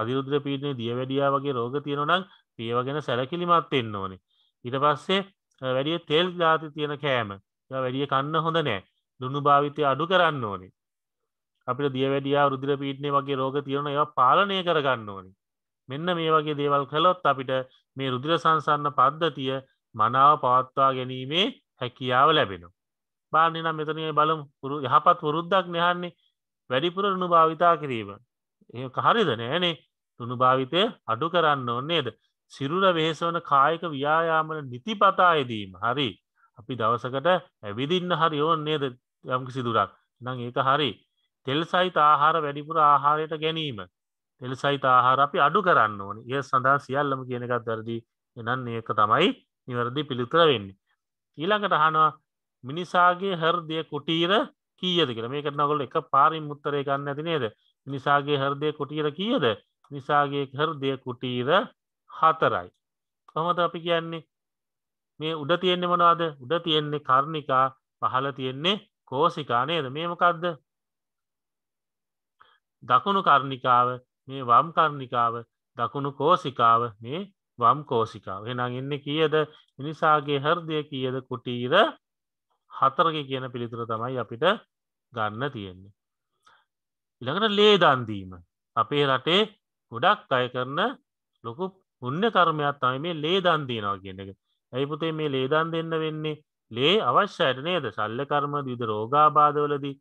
අධිරුද්‍ර පීටනේ දියවැඩියා වගේ රෝග තියෙනනම් පියවගෙන සැලකිලිමත් එන්න ඕනේ ඉට පස්සේ වැඩිය තෙල් ජාති තියෙන කෑම වැඩිය කන්න හොඳ නෑ දුන්නු භාවිතය අඩු කරන්න ඕනේ අපිට දියවැඩියා රුදිර පීට්නය වගේ රෝග තියෙන ඒවා පාලනය කරගන්න ඕනි මෙන්න මේ වගේ දේවල් කළොත් අපිට මේ රුදිර සංසන්න පද්ධතිය මනාව පවත්වා ගැනීමේ හැකියාව ලැබෙනු බාන්න නම් මෙතනය බලම් පුරු යහපත් පුරුද්දක් නයහන්නේ වැඩිපුර රුණු භාවිතා කිරීම එ හරිද නෑනේ තුුණු භාවිතය අඩු කරන්න ඕන්නේද සිරුර වේසවන කායික ව්‍යයාමන නිතිපතා යෙදීම හරි අපි දවසකට ඇවිදින්න හරි ඕන් නේද යම්කි සිදුරක් නම් ඒක හරි තෙල් සහිත ආහාර වැඩිපුර ආහාරයට ගැනීම තෙල් සහිත ආහාර අපි අඩු කරන්න ඕන ඒ සඳහා සියල්ලම කියනකත් වැරදි එනන් ඒක තමයි නිවැරදි පිළිතුර වෙන්නේ ඊළඟට අහනවා මිනිසාගේ හර්දය කුටීර කීයද කියලා මේකට නගොල එක පාරිම් මුත්තරය ගන්න ඇති නේද මිනිසාගේ හර්දය කුටීර කියද නිසාගේ හර්දය කුටීර හතරයි කොමද අපි කියන්නේ මේ උඩ තියෙන්නේ මොනවාද උඩ තියෙන්නේ කර්ණිකා පහළ තියෙන්නේ කෝසිකා නේද මේමකක්ද දකුණු කර්ණිකාව මේ වම් කර්ණිකාව දකුණු කෝසිකාව මේ වම් කෝසිකාව එනම් එන්න කියද මිනිසාගේ හර්දය කියද කුටීර හතරක කියන පිළිතුර තමයි අපිට ගන්න තියෙන්නේ. ඉළඟට ලේදන්දීම අපේ රටේ ගොඩක් අය කරන ලොකු පුුණ්‍ය කර්මයක් තමයි මේ ලේදන් දීනවා කියන එක ඇයිපුතේ මේ ලේදන් දෙන්න වෙන්නේ ලේ අවශ්‍යයට නේද ශල්ලකර්ම විද රෝගාබාධවලදී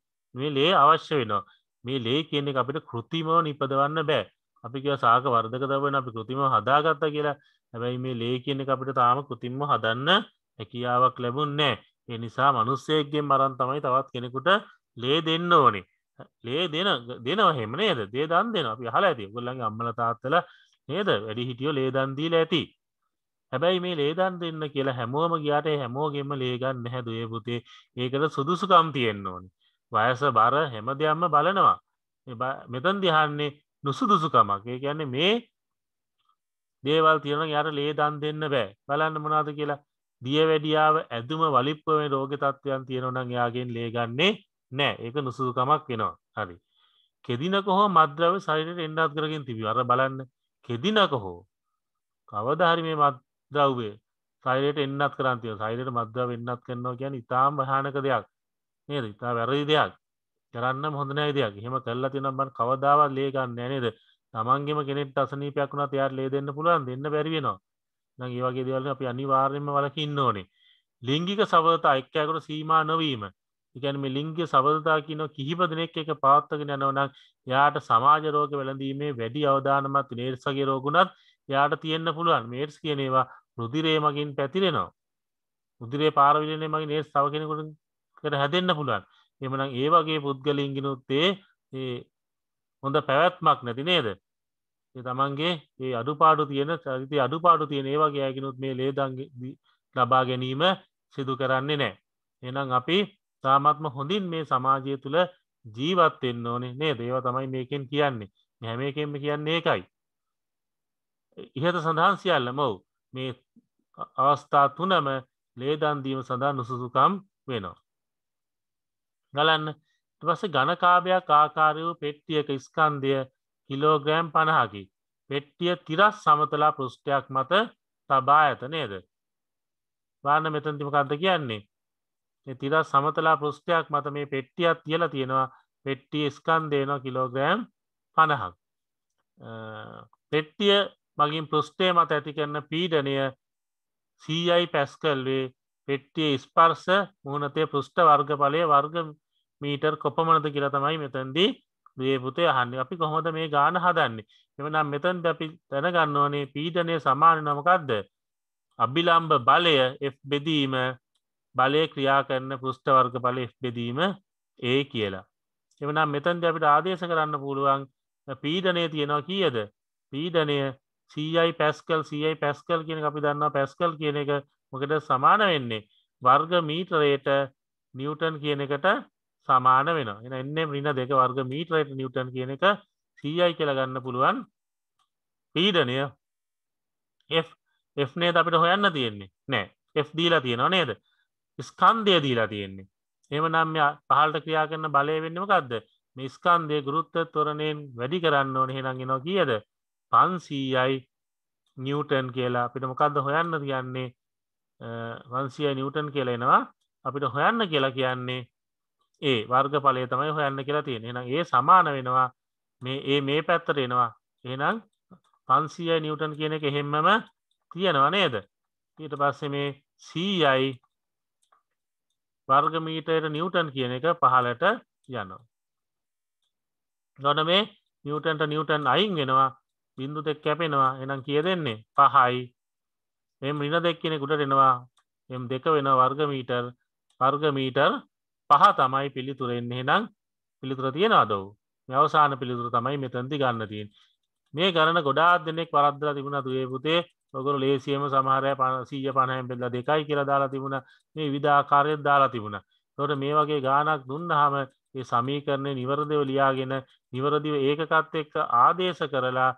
මේ ලේ අවශ්‍ය වෙනවා මේ ලේ කියන්නේ අපිට කෘතිමව නිපදවන්න බෑ අපි කිය සාක වර්ධක දවන අපි කෘතිම හදාගත්තා කියලා හැබැයි මේ ලේ කියන්නේ අපිට තාම කෘතින්ම හදන්න හැකියාවක් ලැබුන්නෑ ඒ නිසා මනුස්සයක්ගෙන් මරන් තමයි තවත් කෙනෙකුට ලේ දෙන්න ඕනේ ලේ දෙන දෙනව හෙමනේද දේ දන් දෙෙන අපි හලා ඇති ගොල්ලන් අම්මල තාත්තලා නේද වැඩි හිටියෝ ලේදන්දීල ඇති හැබැයි මේ ලේදන් දෙන්න කියලා හැමෝම ගියාට හැමෝගෙම ලේගන්න නැහැ දුවේ පුතේ ඒකට සුදුසුකම් තියෙන්න ඕනි වයස බර හැම දෙයක්ම බලනවා මෙතන් දිහන්නේ නුසුදුසුකමක් ඒ කියන්නේ මේ දේවල් තියෙන යාර ලේදන් දෙන්න බෑ බලන්න මොනාද කියලා දිය වැඩියාව ඇදුම වලිප්පවේ රෝග තත්ත්වයන් තියෙනවනම් යාගෙන් ලේගන්නේ නෑ ඒක නුසුදුකමක් වෙනවා හරි කෙදිනකොහෝ මද්‍රව ශරිරයට එන්නත් කරගෙන තිබි අර බලන්න කෙදිනක හෝ කවධහරි මේ මද්‍රව්වේ සයිරයට එන්නත් කරන්තිය සයිරයට මද්‍ර වෙන්නත් කරනවා ගැන ඉතාම් භානක දෙයක් නේද ඉතා වැරදි දෙයක් කරන්න හොඳනෑ දෙයක් හෙම කල්ලා තිනම්බන් කවදාවත් ලේගන්න නෑනේද තමන්ගේම කෙනෙට අසනීපයක් වුණ තයාර ලේ දෙන්න පුළුවන් දෙන්න බැරිවෙනවා නං ඒවාගේ දෙවල්න අපි අනිවාර්යම වලකින්න ඕනේ ලිංගික සවතා එක්කෑකට සීමා නොවීම එකැන මේ ලිංගේ සබඳතා කියන කිහිප දෙනෙක් එක පාත්තගෙන යනවනම් යාට සමාජ රෝග වැළඳීමේ වැඩි අවධානමත් නේර්සගේ රෝගුණත් යාට තියෙන්න්න පුළුවන් මේර්ස් කියනේවා රුදිරේ මගින් පැතිරෙනවා උදිරේ පාරවිලනේ මගේ නේස් සව කෙනෙකුට කර හැදෙන්න්න පුළුවන් එමනම් ඒ වගේ පුද්ගලින්ගෙනුත්තේ හොඳ පැවැත්මක් නැති නේද තමන්ගේ ඒ අඩුපාඩු තියෙන චරිතය අඩුපාඩු තියෙන ඒ වගේ ඇගෙනුත් මේ ලේදන්ගේ ලබා ගැනීම සිදු කරන්නේ නෑ එනම් අපි තාමත්ම හොඳින් මේ සමාජය තුළ ජීවත්වෙන්න ඕනේ නේ දේව තමයි මේකෙන් කියන්නේ හැමේකෙන්ම කියන්නේ එකයි ඉහත සඳහන් සියල්ල මව් මේ අවස්ථා තුනම ලේදන්දීම සඳහා නුසුසුකම් වෙනවා ගලන්න වස ගණකාභයක් ආකාරයූ පෙට්ටියක ස්කන්දය කිලෝග්‍රෑම් පණහකි පෙට්ටිය තිරස් සමතලා පෘෂ්ටයක් මත තබා ඇත නේද වාන්න මෙතන්තිමකන්ත කියන්නේ තිර සමතලා පෘෂ්ටයක් මත මේ පෙට්ටියත් තියලා තියෙනවා පෙට්ටි ස්කන් දේනවා කිලෝග්‍රෑම් පණහක් පෙට්ටිය මගින් පෘෂ්ටේ මත ඇති කරන පීඩනය සීයි පැස්කල් වේ පෙට්ටිය ස්පර්ස මුහුණතේ පෘෂ්ට වර්ගඵලය වර්ග මීටර් කොපමනද කියලා තමයි මෙතැන්දී දේපුතේ අහන්න අපි කොහොමද මේ ගාන හදන්නේ එමනම් මෙතන් දැපි තැනගන්න ඕනේ පීඩනය සමාන නමකක්ද අභිලම්භ බලය එ බෙදීම බලය ක්‍රියා කරන්න පෘෂ්ට වර්ග පල බෙදීම ඒ කියලා. එමනම් මෙතන්ද අපිට ආදේශ කරන්න පුළුවන් පීඩනය තියෙනවා කියද පීඩනය සයි පැස්කල් සයි පැස්කල් කියන අපි දන්න පැස්කල් කියන එක මොකට සමාන වෙන්නේ වර්ග මීටරයට නිියවටන් කියන එකට සමාන වෙන එන්න රින දෙක වර්ග මීටරයට නිියවටන් කියන එක සයි කියලගන්න පුළුවන් පීඩනය එනේ අපිට හොයන්න තියෙන්නේ නෑ එ්දීලා තියෙනවා නේද ස්කන්දය දීලා තියෙන්නේ එම නම් පහල්ට ක්‍රියා කරන බලය වෙන්නමකක්ද මේ ස්කන්දය ගුරුත්ත තොරණයෙන් වැඩි කරන්න ඕන හෙනගෙනවා කියද පන්සීයයි නිියවටන් කියලා අපිට මොකක්ද හොයන්න කියන්නේ වන්සිය නිියවටන් කියලෙනවා අපිට හොයන්න කියලා කියන්නේ ඒ වර්ග පලය තමයි හොයන්න කියලා තියෙන එනම් ඒ සමාන වෙනවා මේ ඒ මේ පැත්තට එනවා එනම් පන්සිය නිියවටන් කියන එක එහෙම්මම තියෙනවා නේද ඊට පස්සේ මේ සීයයි වර්ගමීටයට නිියවටන් කියන එක පහලට යනවා. ගොන මේ නිියවටන්ට නිියවටන් අයින් වෙනවා බින්දු දෙක් කැපෙනවා එනම් කිය දෙන්නේ පහයි එම රින දෙක් කෙනෙකුට එෙනවා එම් දෙක වෙන වර්ගමීටර් වර්ගමීටර් පහ තමයි පිළිතුරෙන්නේ නම් පිළිතුර තියෙන අදව අවසාන පිළිතුර තමයි මෙතැති ගන්න තියෙන් මේ ගණන ගොඩාත් දෙනෙක් පරද්දර තිබුණ දේ පුතේ ඔකර ලේසියම සමහරය පසීය පණහැම් පෙල්ල දෙකයි කියලා දාලා තිබුණ මේ විධාකාරයක් දාලා තිබුණ තොට මේ වගේ ගානක් දුන්නහම ඒ සමීකරණය නිවරදව ලියාගෙන නිවරදිව ඒකකත් එක්ක ආදේශ කරලා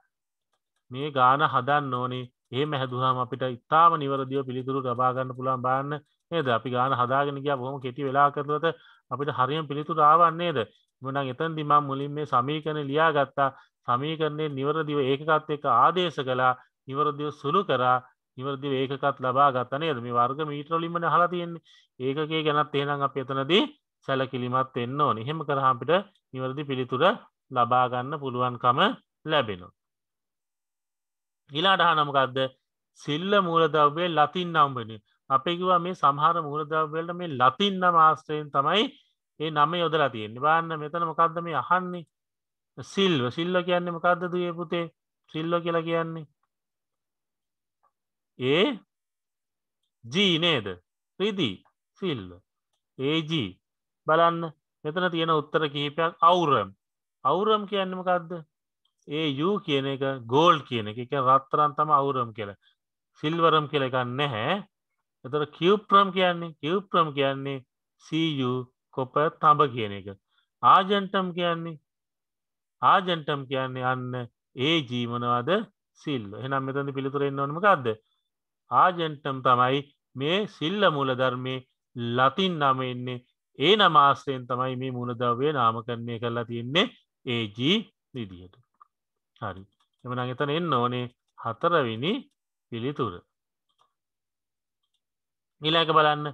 මේ ගාන හදන්න ඕනේ ඒ මැහැදුහම අපිට ඉතාම නිවරදිව පිළිතුරු ලබාගන්න පුළන් බාන්න නේද අපි ගාන හදාගෙන කිය බොහොම කෙටි වෙලා කරලත අපිට හරියම් පිළිතුර ආවන්නේද මොනං එතන් දිමම් මුලින් මේ සමීකන ලියා ගත්තා සමීකරණය නිවරදිව ඒකත් එක ආදේශ කලා නිවරදිව සුළු කරා නිවරදි ඒකත් ලබා ගතනයද මේ වර්ග මීට්‍රලිම හලතියෙන්නේ ඒකගේ ගැනත් ඒනම් අප එතනදී සැල කිලිමත් එන්න ඕන එහෙම කරහම්පිට නිවරදි පිළිතුර ලබාගන්න පුළුවන්කම ලැබෙනු. ඉලාට හනමකක්ද සිල්ල මූලදව්වේ ලතින් නම්බෙන අපේකිවා මේ සහර මූලදව්වලට මේ ලතින්න මාස්ත්‍රයෙන් තමයි ඒ නම යොදලා තියෙන්නේ බාන්න මෙතන මොකක්ද මේ අහන්නේ සිල්ව සිල්ල කියන්නේ මකක්ද දේ පුතේ සිල්ල කියලා කියන්නේ ඒ ජී නේද රිදී සිල්ල ඒජී බලන්න මෙතන තියෙන උත්තර කිහිපයක් අවුරම් අවුරම් කියන්නමකක්ද ඒ යු කියන එක ගෝල්් කියන එක එක රත්තරන් තම අවුරම් කියල සිල්වරම් කියල එකන්න නැහැ එතර කිව්ප්‍රම් කියන්නේ කිව්ප්‍රම් කියන්නේ සීයු කොප තඹ කියන එක ආජන්ටම් කියන්නේ ආජන්ටම් කියන්නේ අන්න ඒ ජීමනවාද සිල් එනම් මෙතැති පිළිතුරෙන්න්නවනමකක්ද ආජෙන්ටම් තමයි මේ සිල්ල මූලධර්මය ලතින් නම එන්නේ ඒ නමාස්තයෙන් තමයි මේ මුලදව්වේ නාමකරණය කරලා තියෙන්නේ ඒජී විදිහට හරි එමන එතන එන්න ඕනේ හතරවෙනි පිළිතුර මිලක බලන්න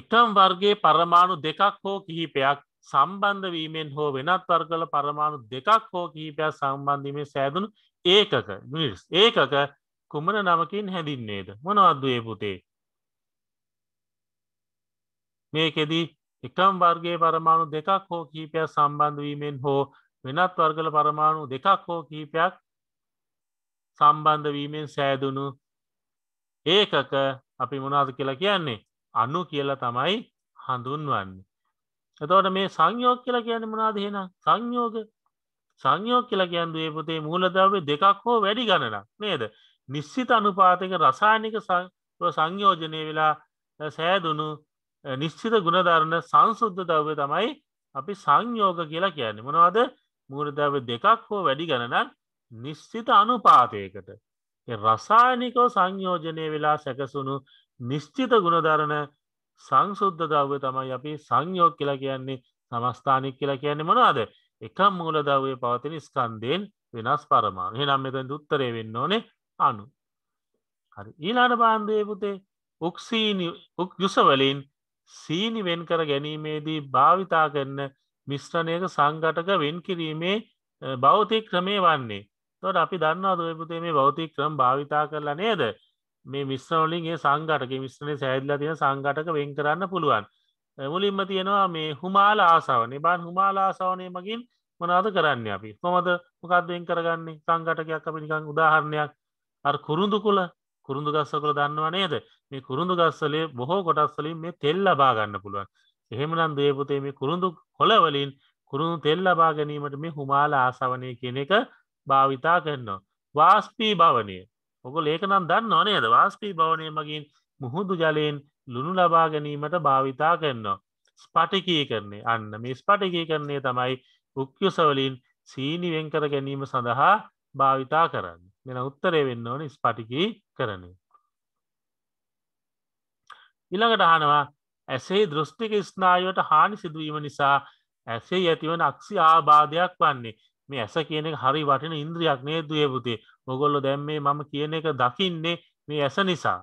එකම් වර්ගේ පරමාණු දෙකක් හෝ කිහිපයක් සම්බන්ධ වීමෙන් හෝ වෙනත් වර්ගල පරමාණු දෙකක් හෝ කිහිපයක් සම්බන්ධීමේ සෑදුණු ඒකක මිනිස් ඒකක කුමන නමකින් හැඳින්නේද මොනවදේ පුතේ මේකෙදී එකම් වර්ගේ පරමාණු දෙකක් හෝ කීපයක් සම්බන්ධවීමෙන් හෝ වෙනත් වර්ගල පරමාණු දෙකක් හෝ කීපයක් සම්බන්ධවීමෙන් සෑදුණු ඒකක අපි මොනාද කියලා කියන්නේ අනු කියලා තමයි හඳුන්වන්නේ. එතවට මේ සංයෝග කියලා කියන්න මනාද හෙන සංයෝග සංයෝග කියලා කියන්දේ පුතේ මූලදවේ දෙකක් හෝ වැඩි ගණන නේද නිශ්චිත අනුපාතික රසායනික සංයෝජනය වෙලා සෑදුණු නිශ්චිත ගුණධරණ සංසුද්ධ දව්ව තමයි අපි සංයෝග කියලා කියන්නේ මොනවාද මූරදව දෙකක් හෝ වැඩි ගණනක් නිශ්චිත අනුපාතයකට රසායනිකෝ සංයෝජනය වෙලා සැකසුණු නිශ්චිත ගුණධරණ සංසුද්ධ දව්ව තමයි අපි සංයෝග කියලා කියන්නේ සමස්ථානික කියලා කියන්නේ මොනවාද එක මූලදව්වේ පවතින ස්කන්දයෙන් වෙනස් පරමාණ හෙනම් මෙතැන් උත්තරේ වෙන්න ඕනේ අනු හරි ඊලාට බාන්දය පුතේ උක්සීනි උක් යුසවලින් සීනි වෙන් කර ගැනීමේදී භාවිතා කරන මිශ්‍රණයක සංගටක වෙන් කිරීමේ බෞතික ක්‍රමය වන්නේ තොට අපි දන්නා දපුතේ මේ බෞතික ක්‍රම් භාවිතා කරලා නේද මේ මිශ්‍රවලින් ඒ සංගටක මිශ්‍රණය සැදල තියෙන සංගටක වෙන් කරන්න පුළුවන් මුලින්ම තියෙනවා මේ හුමාල ආසාව නිබන් හුමාල ආසාවනය මගින් මනාද කරන්න අපි කොමද මොකක්දෙන් කරගන්නේ සංගටකයක් අපි නිකං උදාහරණයක් අ කුරුදු කුල කුරුදු ගස්සකුල දන්නවා නේද මේ කුරුදු ගස්සලේ බොහෝ කොටස්සලින් මේ තෙල් ලබා ගන්න පුළුවන් එහෙමනම් දේපුතේ මේ කුරුදු කොලවලින් කුරුණු තෙල් ලබා ගැනීමට මේ හුමාල ආසවනය කියන එක භාවිතා කරනවා වාස්පී භවනය ඔකු ලේකනම් දන්න ඕනේද වාස්පී භවනය මගින් මුහුදු ජලයෙන් ලුණු ලබා ගැනීමට භාවිතා කරනවා ස්පටිකී කරන්නේ අන්න මේ ස්පටිකී කරන්නේ තමයි උක්්‍යසවලින් සීනිවෙන්කර ගැනීම සඳහා භාවිතා කරන්න මෙන උත්තරය වෙන්න ඕන ස්පටිකී කරන ඉළඟට අහනවා ඇසේ දෘෂ්ටික ස්නායුවට හානි සිදුවීම නිසා ඇසේ ඇතිවන අක්සි ආබාධයක් වන්නේ මේ ඇස කියන හරි වටින ඉන්ද්‍රියක් නේ දයපුතේ මොගොල්ලො දැම්මේ මම කියන එක දකින්නේ මේ ඇස නිසා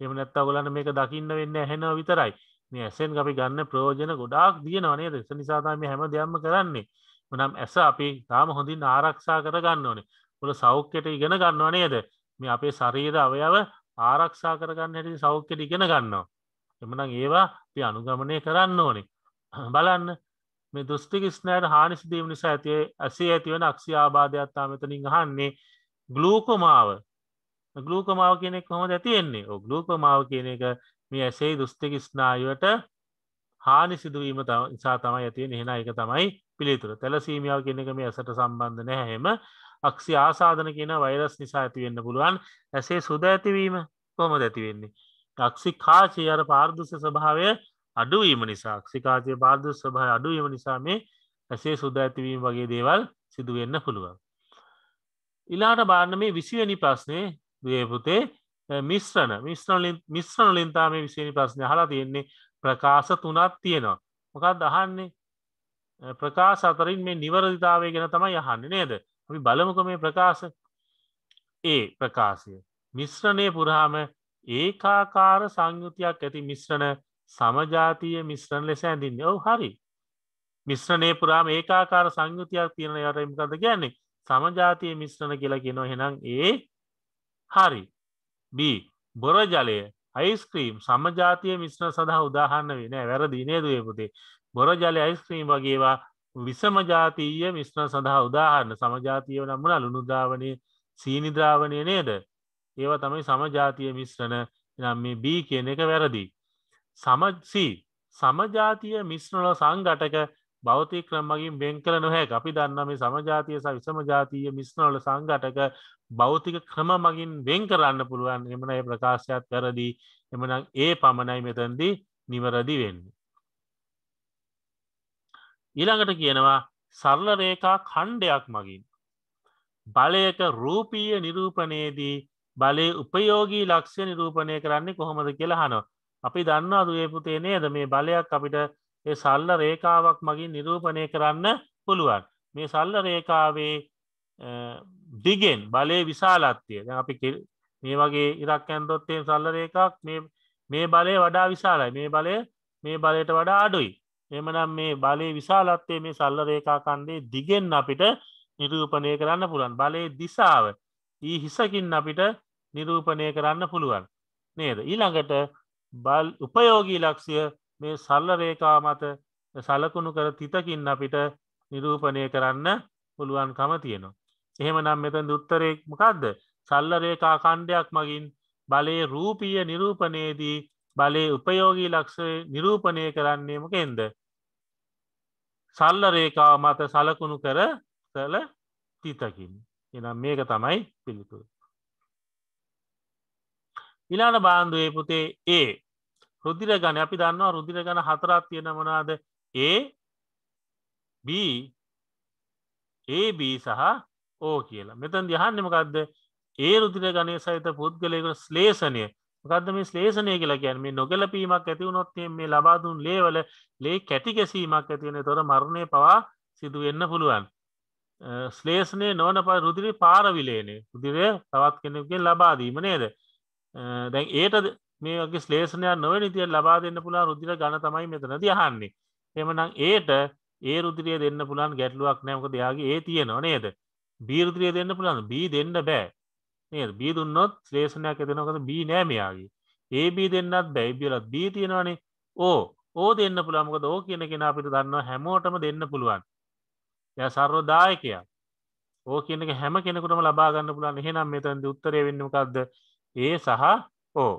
එම නැත්ත ගොලන්න මේක දකින්න වෙන්න ඇහෙනව විතරයි මේ ඇසෙන් අපි ගන්න ප්‍රෝජන ගොඩාක් දියනවනේ දෙස නිසාතම හැම දෙයක්ම කරන්නේ මනම් ඇස අපි තාම හොඳින් ආරක්ෂා කරගන්න ඕනේ ොල සෞඛ්‍යයට ඉගෙන ගන්නවා නේද මේ අපේ ශරීර අවයව ආරක්ෂා කරගන්න හැටි සෞඛ්‍යට ඉගෙන ගන්නවා එමනම් ඒවා අපි අනුගමනය කරන්න ඕනි බලන්න මේ දුෘෂ්ටික ස්නෑට හානිසිදීම නිසා ඇතිේ ඇසේ ඇතිවන අක්ෂි ආබාධයක්ත්තා මෙතනින් හන්නේ ගලූකොමාව ගලූකමාව කියනෙක් හොම ඇතියෙන්නේ ඕ ගලූකමාව කියන එක මේ ඇසේ දුෘෂ්ටික ස්නායුවට හානි සිදුවීම නිසා තමයි ඇතිය එහෙන එක තමයි පිළිතුර තැලසීමියාව කියන එක මේ ඇසට සම්බන්ධ නැහැම අක්ෂි ආසාධන කියන වෛරස් නිසා ඇතිවෙන්න පුළුවන් ඇසේ සුද ඇතිවීම කොම දැතිවෙන්නේ. අක්ෂිකාචය අර පාර්දුෂ ස්භාවය අඩුවීම නිසා ක්ෂිකාචය පාර්දුෂ ස්භාය අඩුවීම නිසා මේ ඇසේ සුද ඇතිවීම වගේ දේවල් සිදුවෙන්න පුළුවන්. ඉලාට බාන්න මේ විසිවැනි ප්‍රශ්නය දේපුතේ මිශ්‍රණ මිශ්‍රලින් මිශ්‍රණ ලින්තාම විසිනි ප්‍රශ්නය හලා තියෙන්නේ ප්‍රකාශ තුනත් තියෙනවා මොකක් දහන්නේ ප්‍රකාශ අතරින් මේ නිවරදිතාවය ගැන තමයි යහන්න නේද අපි බලමක මේ ප්‍රකාශ ඒ ප්‍රකාශය මිශ්‍රණය පුරාම ඒකාකාර සංයුතියක් ඇති මිශ්‍රණ සමජාතිය මිශ්‍රණ ලෙස ඇඳින්න ඔව හරි මිශ්‍රණය පුරාම ඒකාකාර සංයුතියක් තියෙන යටමකද ගැන්නේ සමජාතිය මිශ්‍රණ කියලා කියෙනවා හෙනම් ඒ හරි B බොරජලය අයිස්ක්‍රීම් සමජාතිය මිශ්‍රණ සඳහා උදාහන්න වෙන වැරදිනේ දයපුතේ බොරජලය අයිස්ක්‍රීම් වගේවා විසමජාතීය මිශ්‍රණ සඳහා උදාහරන්න සමජාතිය නම්මුණ ලුණුද්‍රාවනය සීනිද්‍රාවනය නේද ඒව තමයි සමජාතිය මිශ්‍රණ නම් මේ බී කියන එක වැරදි. සමසී සමජාතිය මිශ්‍රණල සංගටක බෞති ක්‍රමගින් බෙන් කළ නොහැක් අපි දන්න මේ සමජාතිය සහ විසමජාතිය මිශ්නවල සංගටක බෞතික ක්‍රම මගින් වෙන් කරන්න පුළුවන් එමන ඒ ප්‍රකාශයක් කරදී එමනම් ඒ පමණයි මෙතැන්දී නිවරදි වෙන්නේ. ඊළඟට කියනවා සරල රේකා කණ්ඩයක් මගින් බලයක රූපීය නිරූපණයේදී බලය උපයෝගී ලක්ෂය නිරූපණය කරන්නේ කොහොමද කියලහනො අපි දන්නා දුවපුතේ නේද මේ බලයක් අපිට ඒ සල්ල රේකාවක් මගින් නිරූපණය කරන්න පුළුවන් මේ සල්ල රේකාවේ දිගෙන් බලය විශාලත්තිය අපි මේ වගේ ඉරක් ඇන්දොත්තයෙන් සල්ල රේකක් මේ බලය වඩා විශාලයි මේ බලය මේ බලයට වඩා අඩුයි එමනම් මේ බලය විශාලත්වය මේ සල්ල රේකා කන්දේ දිගෙන් අපිට නිරූපණය කරන්න පුළුවන් බලයේ දිසාව ඊ හිසකින් අපිට නිරූපණය කරන්න පුළුවන් නේද ඊළඟට බල් උපයෝගී ලක්ෂය මේ සල්ල රේකා මත සලකුණු කර තිතකින් අපිට නිරූපණය කරන්න පුළුවන්කම තියෙනවා. එහෙම නම් මෙතැන් දුත්තරයෙක් මකක්ද සල්ල රේකා කණ්ඩයක් මගින් බලයේ රූපීය නිරූපණයේදී බලේ උපයෝගී ලක්ෂය නිරූපණය කරන්නේම කෙන්ද. සල්ල රේකාව මත සලකුණු කර සල තිතකින් එනම් මේක තමයි පිළිතුර. ඉලාන බාන්ධුවේ පුතේ ඒ රුදිර ගණ අපි දන්නවා රුදිර ගණ හතරත් තියෙන මනාද ඒ B AB සහ ඕ කියලා මෙතන් දිහන්නමකක්ද ඒ රුදිර ගණය සහිත පුද්ගලයකට ස්ලේෂණය මොකක්ද මේ ශ්ලේෂණය කියලා ගැන් මේ නොගැලපීමක් ඇතිවුණොත් මේ ලබාදුන් ලේවල ලේ කැටි ගැසීමක් ඇතිවෙන තොර මරණය පවා සිදුවෙන්න පුළුවන් ශ්ලේෂණය නොවන ප රුදිරි පාරවිලේනේ උදිරය තවත් කෙනෙක්ගෙන් ලබාදීම නේද දැන් ඒට මේ වගේ ශ්ලේෂණයක් නොව නිතිය ලබා දෙන්න පුළා රුදිර ගණ තමයි මෙතන දයහන්නේ එමනම් ඒට ඒ රුදිරිය දෙන්න පුළන් ගැටලුවක් නෑමක දෙයාගේ ඒ තියෙනව නේද බීරුදිරිය දෙන්න පුළන් බී දෙන්න බෑ නේද බී දුන්නොත් ශ්ලේෂණයක් ඇතිනකද බී නෑමයාගේ ඒ බී දෙන්නත් බැයි බියලත් බී තියෙනවානේ ඕ ඕ දෙන්න පුළමකද ඕ කියන කෙන අපිට දන්නවා හැමෝටම දෙන්න පුළුවන් ය සර්වදායකයා ඕ කියනක හැම කෙනෙකුටම ලබාගන්න පුළන් එහෙනම් මෙතැන්ද උත්තරය වෙන්නකක්ද ඒ සහ ඕ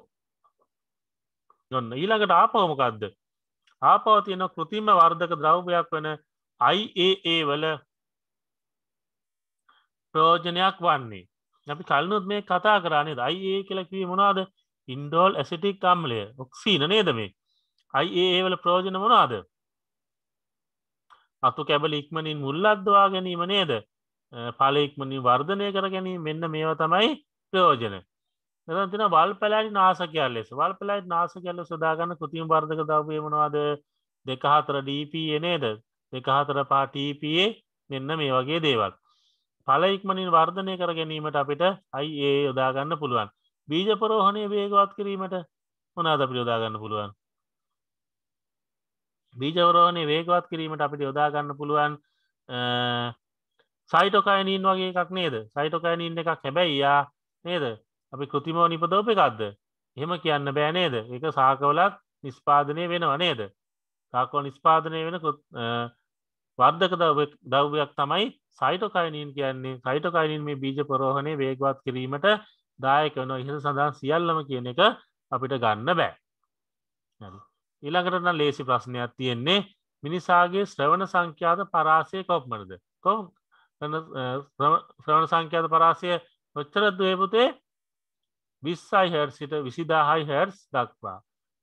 ගොන්න ඊළඟට ආපවමකක්ද ආපව තියෙන කෘතිම වර්ධක ද්‍රව්‍යයක් වන අයිඒ වල ප්‍රෝජනයක් වන්නේ අපි කල්නොත් මේ කතා කරන්නේ දයි ඒ කෙලක්වී මොනාද ඉන්ඩෝල් ඇසිටික් කම්ලය ඔක්සීන නේද මේ අයි ඒවල ප්‍රෝජන මොනාද අතු කැබල ඉක්මනින් මුල් අද්දවා ගැනීම නේද පලෙක්මනින් වර්ධනය කර ගැනීම මෙන්න මේව තමයි ප්‍රයෝජන තින වල් පැලයි නාසකයාල් ලෙස වල් පැලයි නාසකැල්ල සදාගන්න කෘතිම බර්ධක දවයමනවාද දෙකහතර ඩීපේ නේද දෙකහතර පාටීපයේ මෙන්න මේ වගේ දේවල් පල ඉක්මනින් වර්ධනය කර ගැනීමට අපිට අයි ඒ යොදාගන්න පුළුවන් බීජපරෝහණය වේගවත් කිරීමට මොනාද අපි යොදාගන්න පුළුවන් බීජවරෝණය වේගවත් කිරීමට අපිට යොදාගන්න පුළුවන් සයිටොකයනීන් වගේ එකක් නේද සයිටොකයනීන් එකක් හැබැයි යා නේද අපි කෘතිමව නිපදෝප එකක්ද එහෙම කියන්න බෑ නේද එක සාකවලක් නිස්පාදනය වෙනව නේද සාකෝ නිස්පාදනය වෙන වර්ධක දව්වයක් තමයි සයිටෝකයිනීන් කියන්නේ සයිටෝකයිනීන් මේ බීජ පරෝහණය වේගවත් කිරීමට දායකවන ඉහස සඳහන් සියල්ලම කියන එක අපිට ගන්න බෑ ඉළඟටන ලේසි ප්‍රශ්නයක් තියෙන්නේ මිනිසාගේ ශ්‍රවණ සංඛ්‍යාත පරාසය කොප්මනද කොම් ශ්‍රවණ සංඛ්‍යාත පරාසය ඔච්චරදවේපුතේ විස්සයි හැර් සිට විසිදාහයි හැර්ස් දක්වා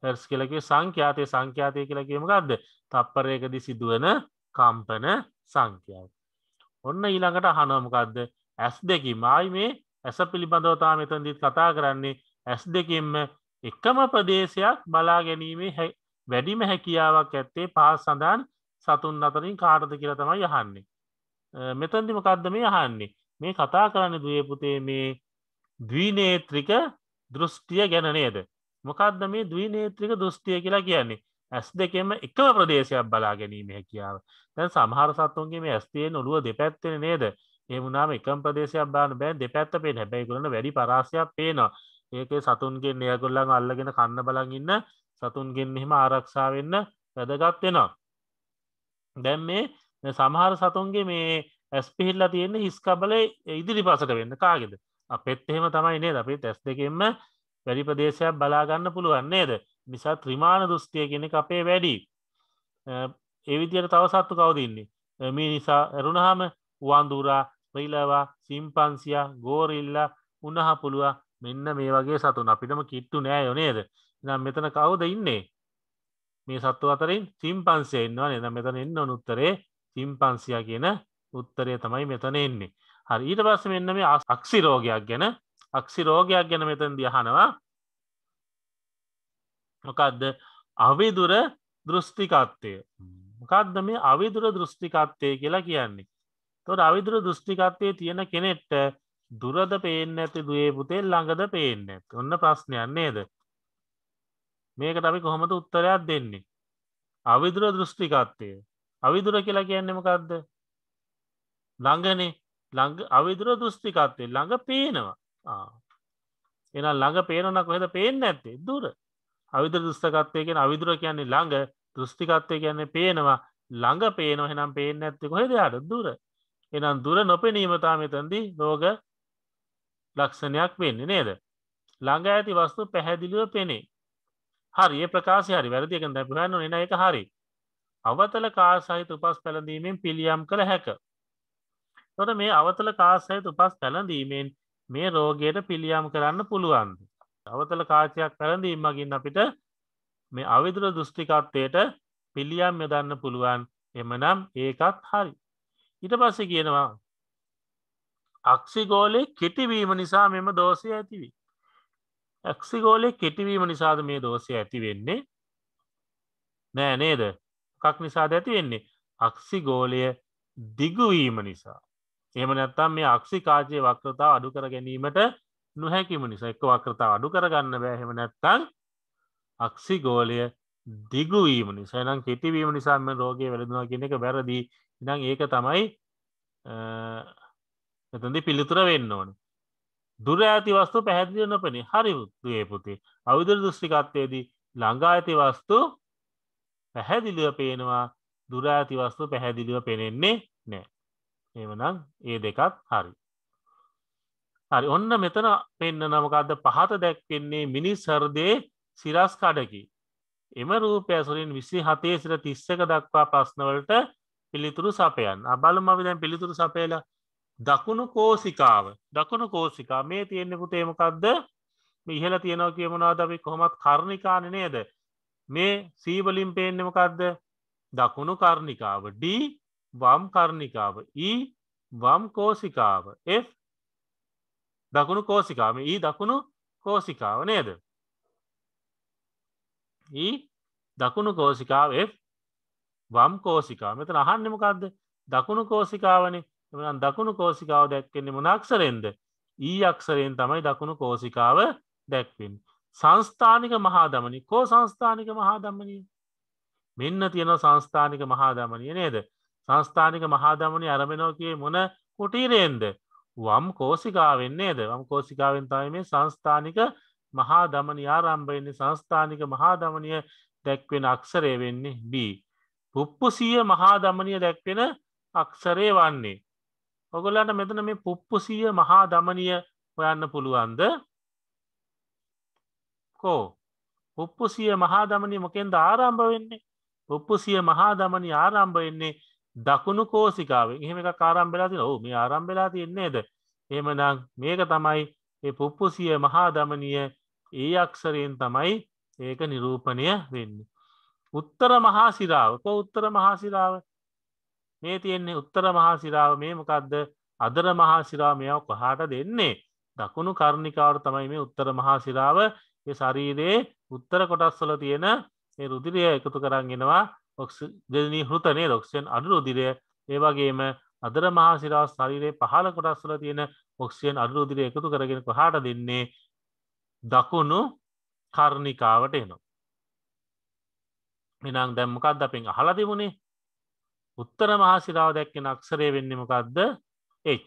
හැර්ස් කලගේ සංඛ්‍යාතය සංඛ්‍යාතය කියලකීමකක්ද තප්පරයකදි සිදුවන කම්පන සංඛ්‍යාව. ඔන්න ඊළඟට හනෝමකක්ද ඇස් දෙකින් ආයි මේ ඇස පිළිබඳවතා මෙතන්දිත් කතා කරන්නේ ඇස් දෙකින්ම එකම ප්‍රදේශයක් බලා ගැනීමේ වැඩිම හැකියාවක් ඇත්තේ පාස් සඳන් සතුන් අතරින් කාටද කියර තමයි යහන්නේ. මෙතන්දිම කද්ද මේ යහන්නේ මේ කතා කරන්න දයපුතේ මේ දවිනේත්‍රික දෘෂ්ටිය ගැන නේද. මොකක්ද මේ දවිනේත්‍රික දෘෂ්ටිය කියලා කියන්නේ ඇස් දෙකෙම එකම ප්‍රදේශයක් බලා ගැනීම හැකියාව දැන් සමහර සත්තුන්ගේ මේ ඇස්තිය නොළුව දෙපැත්තෙන නේද ඒමුණම එකම් ප්‍රදේශයක් බාන බෑ දෙපැත්ත පේ හැබැයි කරන වැඩි පරාසයක් පේනවා ඒකේ සතුන්ගේ නයගොල්ලන් අල්ලගෙන කන්න බලන් ඉන්න සතුන්ගෙන් එහෙම ආරක්ෂාවෙන්න වැදගත් වෙනවා දැන් මේ සමහර සතුන්ගේ මේ ඇස් පිහිල්ලා තියෙන්නේ හිස්කබල ඉදිරි පසට වෙන්න කාගෙද අපෙත් එහෙම තමයි නේද අපේ තැස් දෙකෙන්ම වැඩි ප්‍රදේශයක් බලාගන්න පුළුවන් නේද නිසා ත්‍රිමාණ දෘෂ්ටිය කෙනෙක් අපේ වැඩි එවිතියට තව සත්තු කවදන්නේ මේ නිසා ඇරුණහම වන්දුරා ප්‍රීලවා සිම්පන්සිය ගෝරිල්ලා උන්නහ පුළුව මෙන්න මේ වගේ සතුන් අපිටම කිට්ටු නෑ යොනේද නම් මෙතන කවුද ඉන්නේ මේ සත්තු අතරින් සිම්පන්සිය එන්නවා එන මෙතන එන්න උත්තරේ සිම්පන්සිය කියන උත්තරය තමයි මෙතන එන්නේ හරි ඊට පස්ස මෙන්න මේ අක්සි රෝගයක් ගැන අක්සි රෝගයක් ගැන මෙතන් දියහනවා මොකක්ද අවිදුර දෘෂ්ටිකත්වය මොකක්ද මේ අවිදුර දෘෂ්ටිකත්වය කියලා කියන්නේ තොට අවිදුර දෘෂ්ටිකත්වය තියෙන කෙනෙට්ට දුරද පේෙන් ඇති දේ පුතේ ළඟද පේෙන් ඇත් ඔන්න ප්‍රශ්නයන්නේද මේක අපි කොහොමද උත්තරයක් දෙන්නේ අවිදුර දෘෂ්ටිකත්වය අවිදුර කියලා කියන්නෙමකක්ද ළඟනේ ළඟ අවිදුර දෘෂ්ටිකත්වය ළඟ පේනවා එන ළඟ පේනනක් හොද පේෙන් ඇත්තේ දුර අවිදුර දුෂ්ටකත්වය කියෙන අවිදුර කියන්නේ ළඟ දෘෂ්ටිකත්වය කියන්නේ පේනවා ළඟ පේනො හෙනම් පේෙන් ඇත්ති කොහෙද අට දුර එනම් දුර නොපෙනීමතා මෙතන්දී රෝග ලක්ෂණයක් වෙන්නේ නේද ළඟ ඇති වස්තු පැහැදිලිව පෙනේ හරි ප්‍රකාශ හරි වැරදික දැපහන්න එන එක හරි අවතල කා සහිත උපස් පැළඳීමෙන් පිළියම් කළ හැක තොට මේ අවතල කා සහිත උපස් පැළඳීමෙන් මේ රෝගයට පිළියම් කරන්න පුළුවන්ද අවතල කාචයක් පැළඳීම මගින් අපිට මේ අවිදුර දෘෂ්ටිකත්වයට පිළියම් යොදන්න පුළුවන් එමනම් ඒකත් හරි. ඉට පස්ස කියනවා අක්සිගෝලේ කෙටිවීම නිසා මෙම දෝසය ඇතිවී. ඇක්සිගෝලේ කෙටිවීම නිසාද මේ දෝසය ඇති වෙන්නේ නෑ නේද කක් නිසාද ඇති වෙන්නේ අක්සිගෝලය දිගුවීම නිසා එම නැත්තම් මේ අක්සිකාජය වක්‍රතා අඩු කර ගැනීමට නොහැකිම නිසා එක්ක වක්‍රතාව අඩු කරගන්න බෑහෙම නැත්තං අක්සි ගෝලය දිගුවීම නිසානම් කෙටිවීම නිසාම රෝගය වැළඳවා කියෙන එක බැරදී ඉනම් ඒක තමයි එතදි පිළිතුර වෙන්න ඕන දුර ඇති වස්තු පැහැදිලි නොපනි හරි ුත්තුයේ පුති අවිදුර දෘෂ්ටිකත්වයේදී ළඟා ඇති වස්තු පැහැදිලිව පේනවා දුර ඇති වස්තු පැහැදිලිව පෙනෙන්නේ නෑ එමනම් ඒ දෙකත් හරි හරි ඔන්න මෙතන පෙන්න්න නමකක්ද පහත දැක්වෙන්නේ මිනිස් හරදේ සිරස්කඩකි. එම රූපය ඇසුරින් විසි හතේ සිර තිස්සක දක්වා ප්‍රශ්නවලට පිළිතුරු සපයන් අබල මවිදැන් පිළිතුරු සපේල දකුණු කෝසිකාව දකුණු කෝසිකා මේ තියෙන්නෙකුට ඒමකක්ද ඉහල තියෙනව කියමුණවා දවි කොහොමත් කර්ණිකාන නේද මේ සීවලින් පේෙන්නෙමකක්ද දකුණු කර්ණිකාව ඩ වම් කර්ණිකාව E වම් කෝසිකාව F දකුණු කෝසිකාම ඒ දකුණු කෝසිකාව නේද ඒ දකුණු කෝසිකාව වම් කෝසිකා මෙත අහන්නෙමකක්ද දකුණු කෝසිකාවන එමනම් දකුණු කෝසිකාව දැක්කෙන්නේ මනක්සරෙන්ද ඊ අක්සරයෙන් තමයි දකුණු කෝසිකාව දැක්වෙන් සංස්ථානික මහාදමනි කෝ සංස්ථානික මහාදමනී මෙන්න තියෙන සංස්ථානික මහාදමනය නේද සංස්ථානික මහාදමනි අරමෙනෝ කියේ මොන කුටීරයෙන්ද වම් කෝසිකාවෙන් නේද වම් කෝසිකාවෙන් තමයි මේ සංස්ථානික මහා දමනි ආරම්භයන්නේ සංස්ථානික මහා දමනය දැක්වෙන අක්ෂරය වෙන්නේ B. පුප්පුසිය මහා දමනය දැක්වෙන අක්ෂරය වන්නේ. ඔගොලට මෙතන මේ පුප්පුසිය මහා දමනය හොයන්න පුළුවන්ද කෝ උප්පුසිය මහා දමනි මොකෙන්ද ආරම්භ වෙන්නේ උප්පුසිය මහා දමනි ආරම්භ වෙන්නේ දකුණු කෝසිකාවෙන් එහෙම එක ආරම්භලා තින ඔහු මේ ආරම්භලා තියෙන්නේද එමනම් මේක තමයි ඒ පුප්පුසිය මහා දමනිය ඒ අක්ෂරයෙන් තමයි ඒක නිරූපණය වෙන්න. උත්තර මහාසිරාවක උත්තර මහාසිරාව මේ තියෙන්නේ උත්තර මහාසිරාව මේ මොකක්ද අදර මහාසිරාමයක් කොහාට දෙන්නේ දකුණු කරුණිකාවට තමයි මේ උත්තර මහාසිරාව ශරීරයේ උත්තර කොටස්වල තියෙන රුදිරිය එකතු කරන්ගෙනවා දෙනී හෘතනය රොක්ෂයන් අඩුරෝදිරය ඒවගේම අදර මහාසිරා ශරීරයේ පහල කොටස්සල තියෙන ඔක්ෂයන් අඩුරෝදිර එකතු කරගෙන පහට දෙන්නේ දකුණු කර්ණිකාවට එනවා. එනම් දැම්මකක්ද අපෙන් අහලා තිබුණේ උත්තර මහාසිරාව දැක්කෙන අක්ෂරය වෙන්නමකක්ද එච්.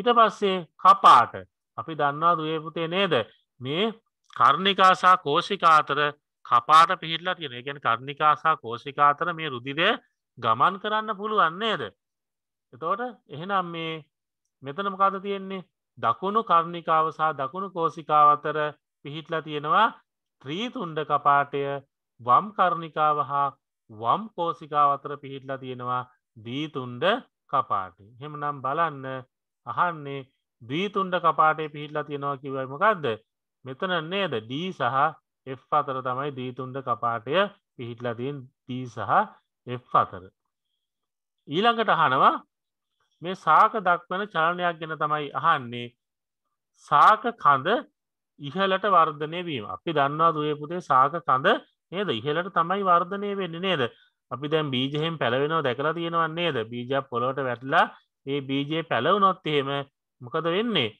ඉට පස්සේ කපාට අපි දන්නා දුවපුතේ නේද මේ කර්ණිකා සහ කෝෂිකා අතර කපාට පිහිටලා තියෙන එකෙන් කර්ණිකා සහ කෝෂිකා අතර මේ රුදිරය ගමන් කරන්න පුළුවන්නේද එතෝට එහෙනම් මේ මෙතන මොකද තියෙන්නේ දකුණු කර්ණිකාව සහ දකුණු කෝසිකාව අතර පිහිටලා තියෙනවා ත්‍රීතුන්ඩ කපාටය වම් කර්ණිකාව හා වම් කෝසිකාව අතර පිහිටලා තියෙනවා දීතුන්ඩ කපාටය හෙමනම් බලන්න අහන්නේ දීතුන්ඩ කපාටේ පිහිටලා තියෙනවා කිවමකක්ද මෙතන නේද ඩ සහ එෆ් අතර තමයි දීතුන්ට කපාටය පිහිටලතින් ඩ සහ එෆ් අතර ඊළඟට අහනවා මේ සාක දක්වන චලනයක් ගැන තමයි අහන්නේ සාක කඳ ඉහලට වර්ධනය වීම අපි දන්නවා දුවපුතේ සාක කඳ නේද ඉහලට තමයි වර්ධනය වෙන්න නේද අපි දැන් බීජහෙම පැලවෙනවා දැකලා තියෙනවා නේද බීජයක් පොලොට වැටලා ඒ බීජයේ පැලවුනොත් එහෙම මොකද වෙන්නේ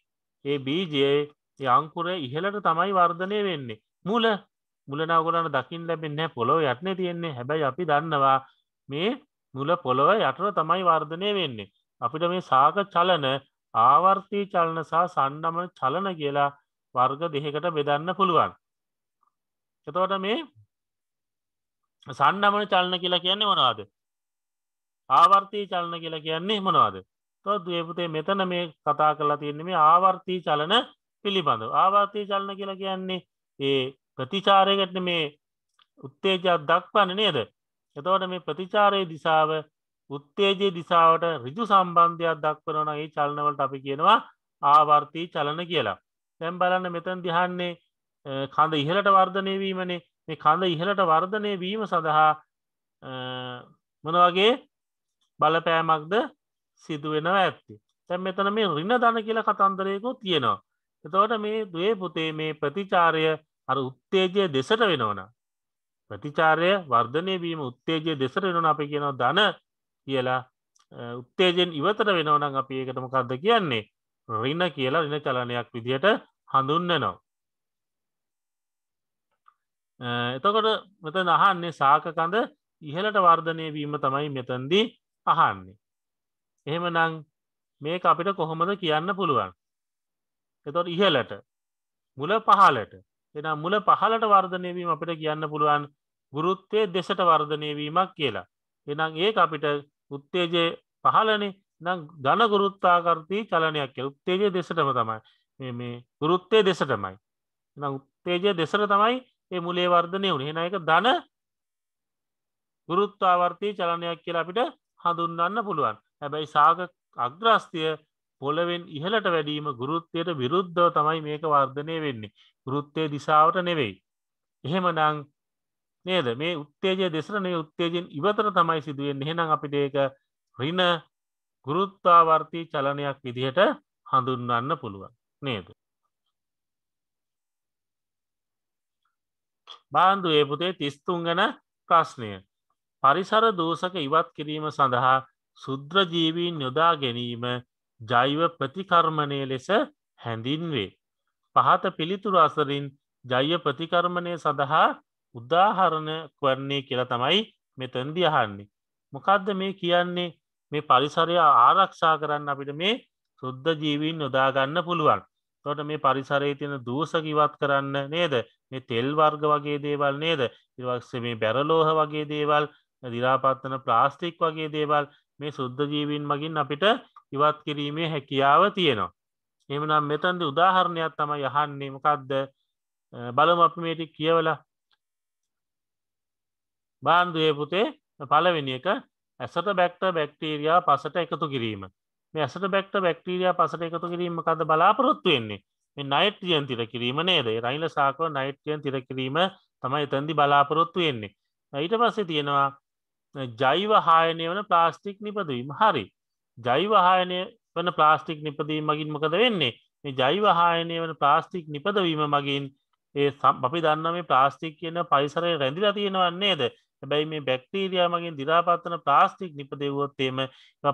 ඒ බීජයේ යංකුරය ඉහලට තමයි වර්ධනය වෙන්නේ මුල මුලනවගලන්න දකිින් ලැබෙන්නේ පොළොව යටනේ තියෙන්නේ හැබැයි අපි දන්නවා මේ මුල පොළොව යටර තමයි වර්ධනය වෙන්නේ අපිට මේ සාක චලන ආවර්තී චලන සහ සන්නමන චලන කියලා වර්ග දෙහකට බෙදන්න පුළුවන් එතවට මේ සන්නමන චලන කියලා කියන්නේ මොනවාද ආවර්තී චලන කියලා කියන්නේ මොනවාද තොත් දපුතේ මෙතන මේ කතා කරලා තියන්නේ මේ ආවර්තී චලන පිළිබඳව ආවාතය චලන කියලා කියන්නේ ඒ ප්‍රතිචාරයකට මේ උත්තේජයක් දක්වන්න නේද එතවට මේ ප්‍රතිචාරය දිසාව උත්තේජයේ දිසාවට රිජු සම්බන්ධයක් දක්වනවන ඒ චලනවලට අපි කියනවා ආවර්තී චලන කියලා තැම් බලන්න මෙතන් දිහන්නේ කඳ ඉහලට වර්ධනය වීමනේ මේ කඳ ඉහලට වර්ධනය වීම සඳහා මොන වගේ බලපෑමක්ද සිදුවෙනව ඇත්ති තැම් මෙතන මේ රින්න දන කියලා කතන්දරයකෝ තියෙනවා එතවට මේ දේ පුතේ මේ ප්‍රතිචාරය අර උත්තේජය දෙසට වෙනවන ප්‍රතිචාරය වර්ධනය වීම උත්තේජය දෙසට වෙනන අපි කියනවා දන කියලා උත්තේජෙන් ඉවතර වෙනවනම් අපි ඒකටම කක්ද කියන්නේ රින්න කියලා රින චලනයක් විදිහට හඳුන්නනවා එතකොට මෙතන අහන්නේ සාකකඳ ඉහලට වර්ධනය වීම තමයි මෙතන්දී අහන්නේ එහෙම නං මේක අපිට කොහොමද කියන්න පුළුවන් එතොට ඉහලට මුල පහලට එන මුල පහලට වර්ධනයවීම අපිට කියන්න පුළුවන් ගුරුත්තය දෙසට වර්ධනයවීමක් කියලා එනම් ඒ අපිට උත්තේජය පහලනේ නම් ගන ගුරුත්තාකරතිී චලනයක් කිය උත්තේජය දෙසටම තමයි මේ ගුරුත්තය දෙසටමයි එ උත්තේජය දෙසට තමයි ඒ මුලේ වර්ධනය වුණ එන එක දන ගුරුත්තාවර්තී චලනයක් කියලා අපිට හඳුන්න්න පුළුවන් හැබැයි සාග අග්‍රස්තිය පොළවෙන් ඉහලට වැඩීම ගුරුත්වයට විරුද්ධව තමයි මේක වර්ධනය වෙන්නේ ගෘත්තය දිසාවට නෙවෙයි. එහෙමනං නේද මේ උත්තේජය දෙසරනය උත්තේජෙන් ඉවතර තමයි සිදුවෙන් එහෙනම් අපිට ඒක රින ගුරුත්තාවර්තී චලනයක් විදිහට හඳුන්වන්න පුළුවන් නේද. බාන්දු ඒපුතේ තිස්තුන් ගැන ප්‍රශ්නය පරිසර දූසක ඉවත් කිරීම සඳහා සුද්‍රජීවීන් යොදා ගැනීම ජෛව ප්‍රතිකර්මණය ලෙස හැඳින්වේ. පහත පිළිතුරු අසරින් ජෛව ප්‍රතිකර්මණය සඳහා උදාහරණ කරන්නේ කියලා තමයි මෙතන්දි අහන්නේ. මොකක්ද මේ කියන්නේ මේ පරිසරය ආරක්ෂා කරන්න අපිට මේ සුද්ධ ජීවීන් යොදාගන්න පුළුවන්. තොට මේ පරිසරයේ තියෙන දූසකිවත් කරන්න නේද මේ තෙල් වර්ග වගේ දේවල් නේද ඉවක්සේ මේ බැරලෝහ වගේ දේවල් දිරාපත්තන ප්ලාස්ටික් වගේ දේවල් මේ සුද්ධ ජීවීන් මගින් අපිට ඉවත් කිරීමේ හැකියාව තියෙනවා. එමනම් මෙතන්ද උදාහරණයක් තම යහන්නේ මකක්ද බලම අප මේටි කියවල බාන්දුවේ පුතේ පලවෙනි එක ඇසට බැක්ට බැක්ටීරයා පසට එකතු කිරීම මේ ඇසට බැක්ට බැක්ටීරයා පසට එකතු කිරීම කද බලාපොරොත්තු වෙන්නේ මේ නයිට්‍රියන් තිර කිරීම නේද රයිල සාකව නයිට්‍රියන් තිර කිරීම තමයි එතැදි බලාපොරොත්තු වෙන්නේ ඊට පස්සේ තියෙනවා ජෛව හායනය වන ප්ලාස්ටික් නිපදවීම හරි ජෛවහායනය වන ප්ලාස්ටික් නිපදීම මගින් මොකද වෙන්නේ මේ ජෛවහායනය වන ප්ලාස්ටික් නිපදවීම මගින් ඒ අපි දන්න මේ ප්ලාස්ටික් කියන පරිසරය රැඳිලා තියෙනවන්නේද හැබැයි මේ බැක්ටීරයාමගින් දිරාපත්තන ප්ලාස්ටික් නිපදවොත්තේම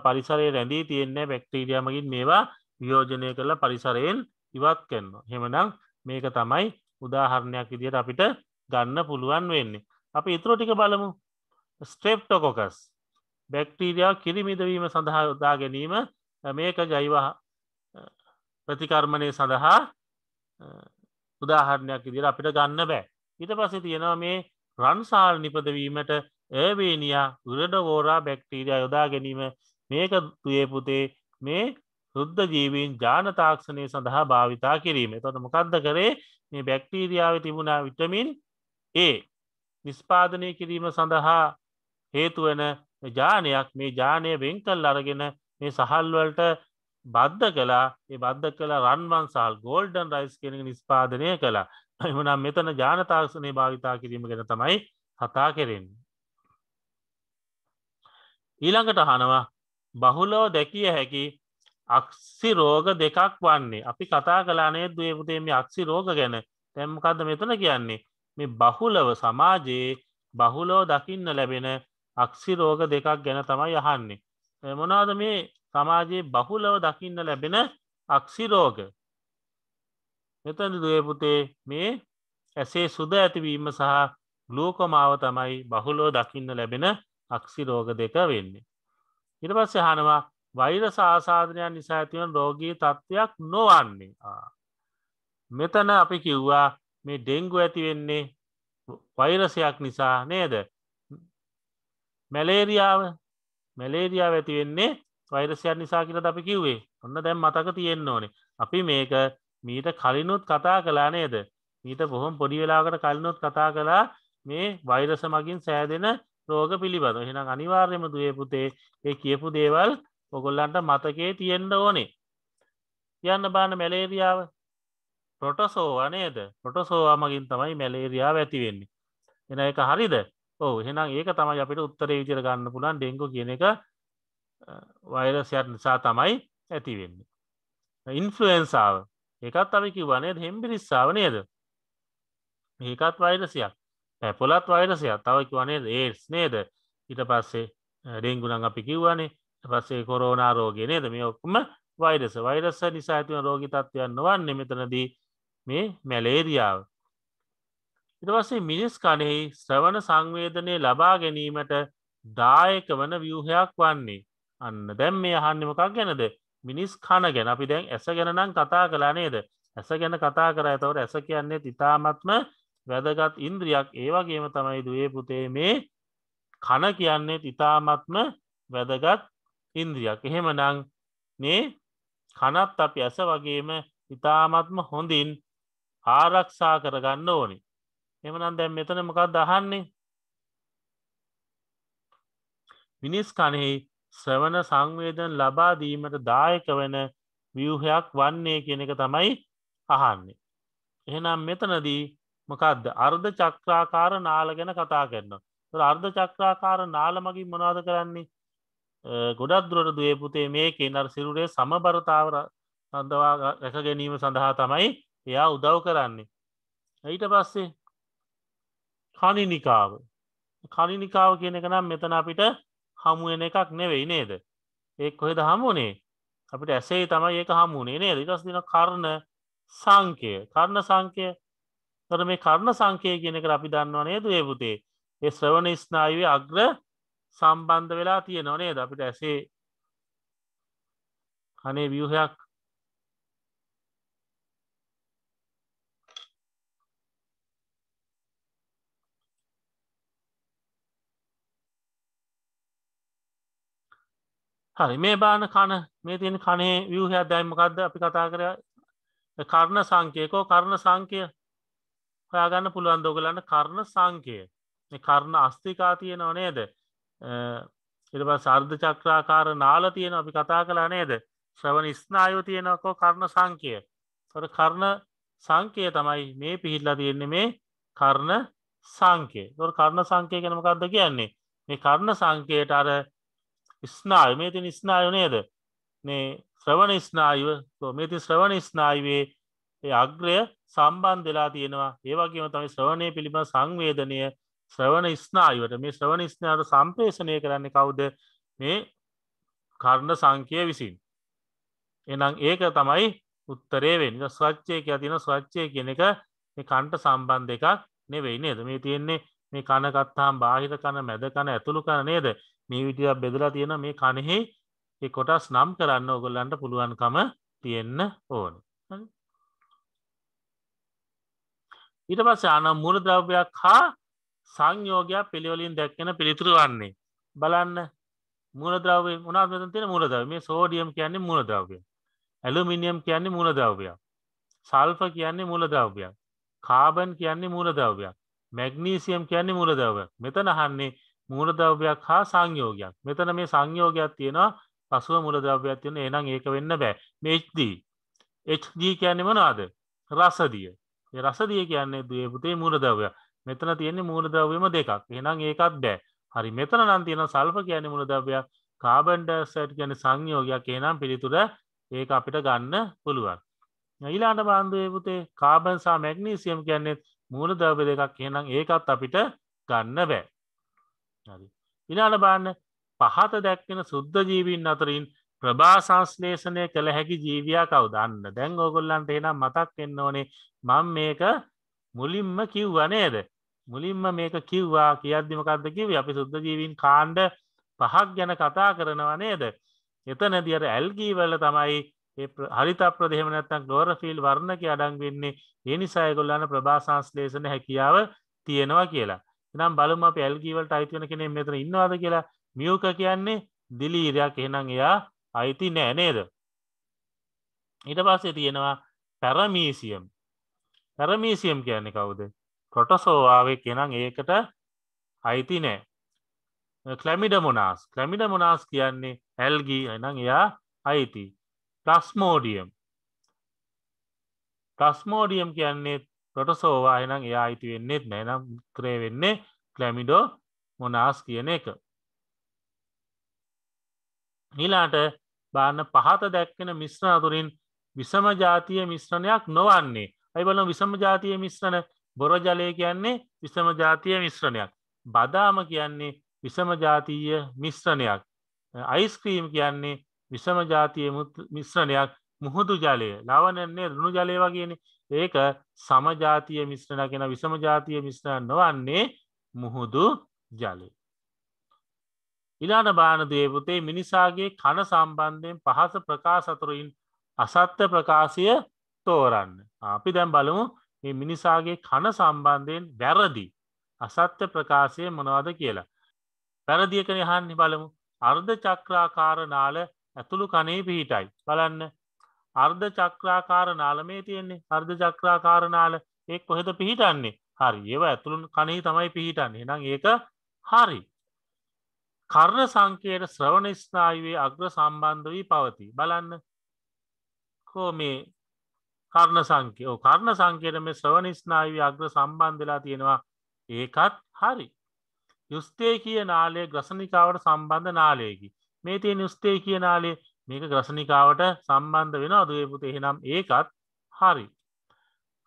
පරිසරය රැඳී තියෙන්නේ බැක්ටීරයාමගින් මේවා වියෝජනය කරලා පරිසරයෙන් ඉවත් කරනවා හෙමනම් මේක තමයි උදාහරණයක් විදියට අපිට ගන්න පුළුවන් වෙන්නේ අපි ඉතුරටික බලමු ස්ට්‍රෙප්ටොකොකස් බැක්ටීරයා කිරිමිදවීම සඳහා යොදා ගැනීම මේක ජයිවා ප්‍රතිකර්මණය සඳහා උදාහරණයක් ඉදිර අපිට ගන්න බෑ ඉට පස තියෙනවා මේ රන්සාල් නිපදවීමට ඒවේනියා ගුරඩවෝරා බැක්ටීරයා යොදා ගැනීම මේක තුයපුතේ මේ රුද්ධ ජීවීන් ජාන තාක්ෂණය සඳහා භාවිතා කිරීම තොට මොකක්ද කරේ මේ බැක්ටීරියාව තිබුණා විටමින් ඒ නිස්පාදනය කිරීම සඳහා හේතුවන ජානයක් මේ ජානය වෙන් කල් අරගෙන මේ සහල්වලට බද්ධ කලා ඒ බද්ධ කළ රන්වන්සාල් ගෝල්ඩන් රයිස් කෙනෙ නිස්පාදනය කලා එමනම් මෙතන ජානතාක්ෂණය භාවිතා කිරීම ගැන තමයි කතා කෙරෙන්. ඊළඟට හනවා බහුලෝ දැකිය හැකි අක්සි රෝග දෙකක් වන්නේ අපි කතා කලානේ දේපුතේ මේ අක්සි රෝග ගැන තැම්කද මෙතන කියන්නේ මේ බහුලව සමාජයේ බහුලෝ දකින්න ලැබෙන අක්සි රෝග දෙකක් ගැන තමයි යහන්නේ. මොනාද මේ සමාජයේ බහුලව දකින්න ලැබෙන අක්සිරෝග. මෙතනි දයපුතේ මේ ඇසේ සුද ඇතිවීම සහ ගලෝකොමාව තමයි බහුලෝ දකින්න ලැබෙන අක්සිරෝග දෙක වෙන්නේ. ඉට පස්ස හනවා වෛර සාසාධනයන් නිසා ඇතිවන රෝගී තත්ත්වයක් නොවන්නේ මෙතන අපි කිව්වා මේ ඩෙංගු ඇතිවෙන්නේ වෛරසයක් නිසා නේද මැලේරියාව මැලේරියාව ඇතිවෙන්නේ වෛරසයන් නිසා කියල අපි කිව්වේ ඔන්න දැම් මතක තියෙන්න්න ඕනේ අපි මේක මීට කලිනුත් කතා කලා නේද මීට බොහොම පොඩි වෙලාකට කලිනුත් කතා කලා මේ වෛරස මගින් සෑදෙන රෝග පිළිබඳ හෙන අනිවාර්යම දේ පුතේ ඒ කියපු දේවල් ඔගොල්ලන්ට මතකේ තියෙන්ඩ ඕනේ යන්න බාන මැලේරියාව ප්‍රොටසෝවා නේද ප්‍රොටසෝවා මගින් තමයි මැලේරියාව ඇතිවෙන්නේ එන එක හරිද ඕ එහෙනම් ඒක තමයි අපිට උත්තරේ විදිර ගන්න පුළන් ඩෙංගු කියන එක වෛරසයක් නිසා තමයි ඇතිවෙන්නේ ඉන්ෆලුවෙන්සාාව ඒකත් අපි කිවනේ හෙම්බිරිස්සාාව නේද ඒකත් වෛරසියක් පැපොලත් වෛරසයක් තව කිවනේ ඒස් නේද ඊට පස්සේ ඩෙංගුනං අපි කිව්වනේ පස්සේ කොරෝනා රෝගය නේද මේ ඔක්කම වෛරස වෛරස නිසා ඇතිවන රෝගි තත්වයන්න වන්නේ මෙතනදී මේ මැලේරියාව ඉටවසේ මිනිස් කනෙහි ශ්‍රවණ සංවේදනය ලබා ගැනීමට දායක වන ව්‍යූහයක් වන්නේ අන්න දැම් මේ අහන්නිමකක් ගැනද මිනිස් කන ගැන අපි දැන් ඇස ගැනනම් කතා කලා නේද ඇස ගැන කතා කර ඇතවට ඇස කියන්නේ ඉතාමත්ම වැදගත් ඉන්ද්‍රියක් ඒවගේම තමයි දේ පුතේ මේ කන කියන්නේ ඉතාමත්ම වැදගත් ඉන්ද්‍රියක් එහෙමනං මේ කනත් අපි ඇස වගේම ඉතාමත්ම හොඳින් ආරක්ෂා කරගන්න ඕනි එමනම් දැම් මෙතන මොකක් දහන්නේ මිනිස් කණෙහි ශ්‍රවණ සංවේදන් ලබාදීමට දායක වෙන වියහයක් වන්නේ කියන එක තමයි අහන්නේ. එහෙනම් මෙතනදී මොකක්ද අර්ධ චක්‍රාකාර නාල ගැන කතා කරන්න. අර්ධ චක්‍රාකාර නාලමගින් මොනාද කරන්නේ ගොඩක්දුරට දේපුතේ මේකේ නර් සිරුරේ සමබරතාවර සඳවා රැක ගැනීම සඳහා තමයි එයා උදව් කරන්නේ. ඊට පස්සේ කනිනිකාව කනිනිකාව කියන එක නම් මෙතන අපිට හමුවෙන එකක් නෙවෙයි නේද ඒ කොහෙද හමුනේ අපිට ඇසේ තමයි ඒක හමුණේ නේද ඉටස් දින කරණ සංකය කරණ සංකය තර මේ කරණ සංකය කියන එක අපි දන්නවා නේද ඒපුතේ ඒ ශ්‍රවණ ස්නායුවේ අග්‍ර සම්බන්ධ වෙලා තියෙනවා නේද අපිට ඇසේ අනේ ව්‍යහයක් හරි මේ බාන කණ මේ තියෙන කනේ වියහයක් දැම්මකක්ද අපි කතා කර කරණ සංකයකෝ කරණ සංකය හොයාගන්න පුළුවන් දෝගලන්න කරණ සංකය කරණ අස්තිකා තියෙනව නේද ඉරබ සර්ධ චක්‍රාකාර නාල තියෙන අපි කතා කලා නේද ශ්‍රවණ ස්නායෝ තියෙනකෝ කරණ සංකය තොට කරණ සංකය තමයි මේ පිහිල්ලා තියෙන්නේ මේ කරණ සංකය තොට කරණ සංකය කෙනමකක්ද කියන්නේ මේ කරණ සංකයට අර ස්නායු මේ තින් ස්නායු නේද මේ ශ්‍රවණ ස්නායුව මේතින් ශ්‍රවණ ස්නායුවේ අග්‍රය සම්බන්ධ වෙලා තියෙනවා ඒවගේම තමයි ශ්‍රවණය පිළිබඳ සංවේදනය ශ්‍රවණ ස්නායුවට මේ ශ්‍රවණ ස්නායට සම්ප්‍රේෂණය කරන්නේ කවුද මේ කර්ණ සංකය විසින් එනම් ඒක තමයි උත්තරේ වෙන් ස්වච්චය කිය තින ස්වච්චය කියන එක කණ්ට සම්බන්ධ එකක් නෙවෙයි නේද මේ තියෙන්නේ මේ කණකත්තාම් බාහිර කන මැද කන ඇතුළු කන නේද මේ විදියක් බෙදලා තියෙන මේ කණෙහි කොටස් නම් කරන්න ඔගොල්ලන්ට පුළුවන්කම තියෙන්න ඕන ඊට පස්ස අන මුල ද්‍රව්‍යයක් හා සංයෝගයක් පිළිවලින් දැක්කෙන පිළිතුරු වන්නේ බලන්න මුලද්‍රව මනාත්මත තියෙන මුලදව මේ සෝඩියම් කියන්නේ මුලදව්‍ය ඇලුමිනියම් කියන්නේ මුලදව්‍යයක් සල්ප කියන්නේ මුලදව්‍යයක් කාබන් කියන්නේ මුලදව්‍යයක් මැග්නීසියම් කියන්නේ මුලදව්‍යක් මෙතන අහන්නේ මූලද්‍රව්‍යයක් හා සංයෝගයක් මෙතන මේ සංයෝගයක් තියෙනවා පසුව මුලද්‍රව්‍යයක් තියෙන එනම් ඒක වෙන්න බෑ මේ්දී එ්දී කියන්නේ මනාද රසදිය රසදිය කියන්නේ දේ පුතේ මූලදව්‍ය මෙතන තියෙන්නේ මූලදව්‍යම දෙකක් එනම් ඒකත් බෑ හරි මෙතන නම් තියෙන සල්ප කියන්නේ මුලදව්‍යයක් කාබන්ඩසට් ගැන සංයෝගයක් ඒනම් පිළිතුර ඒක අපිට ගන්න පුළුවන් ඊලාට බාන්ධය පුතේ කාබන්සා මැක්නීසියම් කියන්නේ මූලදව්‍ය දෙකක් එනම් ඒකත් අපිට ගන්න බෑ ඉලාට බාන්න පහත දැක්කෙන සුද්ධ ජීවීන් අතරින් ප්‍රභා සංස්ලේෂනය කළ හැකි ජීවයා කවදන්න දැන් ඕගොල්ලන්ට එනම් මතක් එන්න ඕනේ මං මේක මුලින්ම කිව්වනේද මුලින්ම මේක කිව්වා කියද්දිමකක්ද කිව අපි සුද්ධ ජීවීන් කාණ්ඩ පහක් ගැන කතා කරනවා නේද එතන දියට ඇල්ගීවල තමයි හරිත ප්‍රදේම නැත්තන් ගෝරෆිල් වර්ණක අඩන් වෙන්නේ ඒ නිසායගොල්ලන්න ප්‍රභා සංස්ලේෂන හැකියාව තියෙනවා කියලා එනම් බලම අප ඇල්ගීවලට අයිතිවන කෙනෙ මෙතර ඉන්නවාද කියලා මියෝක කියන්නේ දිලීරයක් එහෙනම් එයා අයිති නෑනේද ඊට පස්සේ තියෙනවා පැරමීසියම් පැරමීසියම් කියන්නේ කවුද කොටසෝවාවේ කෙනම් ඒකට අයිති නෑ කලමිඩ මොනාස් කලමිඩ මොනාස් කියන්නේ ඇල්ගී එනම් එයා අයිති ප්‍රස්මෝඩියම් ප්‍රස්මෝඩියම් කියන්නේ ප්‍රොටසෝවා එනම් එයා අයිති වෙන්නෙත් නෑ නම් ත්‍රේ වෙන්නේ ක්ලැමිඩෝ මොනාස් කියන එක නිලාට බාන්න පහත දැක්කෙන මිශ්‍ර අතුරින් විසම ජාතිය මිශ්‍රණයක් නොවන්නේ ඇයි බලන විසම ජාතිය මිශ්‍රණ බොරජලය කියන්නේ විසම ජාතිය මිශ්‍රණයක් බදාම කියන්නේ විසම ජාතීය මිශ්‍රණයක් අයිස්ක්‍රීම් කියන්නේ විසම ජාතිය මිශ්‍රණයක් මුහුදු ජලය ලවනන්නේ රුණු ජලය වගේනේ ඒක සමජාතිය මිශ්‍රණ කෙන විසම ජාතිය මිශ්‍රණ නොවන්නේ මුහුදු ජලය. ඉලාන බාන දේපුතේ මිනිසාගේ කන සම්බන්ධයෙන් පහස ප්‍රකාසතුරින් අසත්‍ය ප්‍රකාශය තෝරන්න. අපි දැම් බලමු මේ මිනිසාගේ කන සම්බන්ධයෙන් වැරදි අසත්‍ය ප්‍රකාශය මොනවාද කියලා. පැරදියකන හන්න බලමු අර්ධ චක්‍රාකාර නාල ඇතුළු කනේ පිහිටයි. බලන්න අර්ධ චක්‍රාකාරනාල මේ තියෙන්නේ අර්ධ චක්‍රාකාරනාල ඒ කොහෙද පිහිටන්නේ හරි ඒව ඇතුළුන් කනෙහි තමයි පිහිටන්නේ නම් ඒක හරි කර්ණ සංකයට ශ්‍රවණ ස්නායුවේ අග්‍ර සම්බන්ධ වී පවති බලන්න කෝ මේ කර්ණ සංකයෝ කර්ණ සංකයට මේ ශ්‍රවණ ස්නායුවේ අග්‍ර සම්බන්ධලා තියෙනවා ඒකත් හරි යුස්තේ කිය නාලය ග්‍රසනිකාවට සම්බන්ධ නාලයකි මේ තියෙන යුස්තේ කිය නාලේ මේක ග්‍රශනිකාවට සම්බන්ධ වෙන අදයපුත එහෙනම් ඒකත් හරි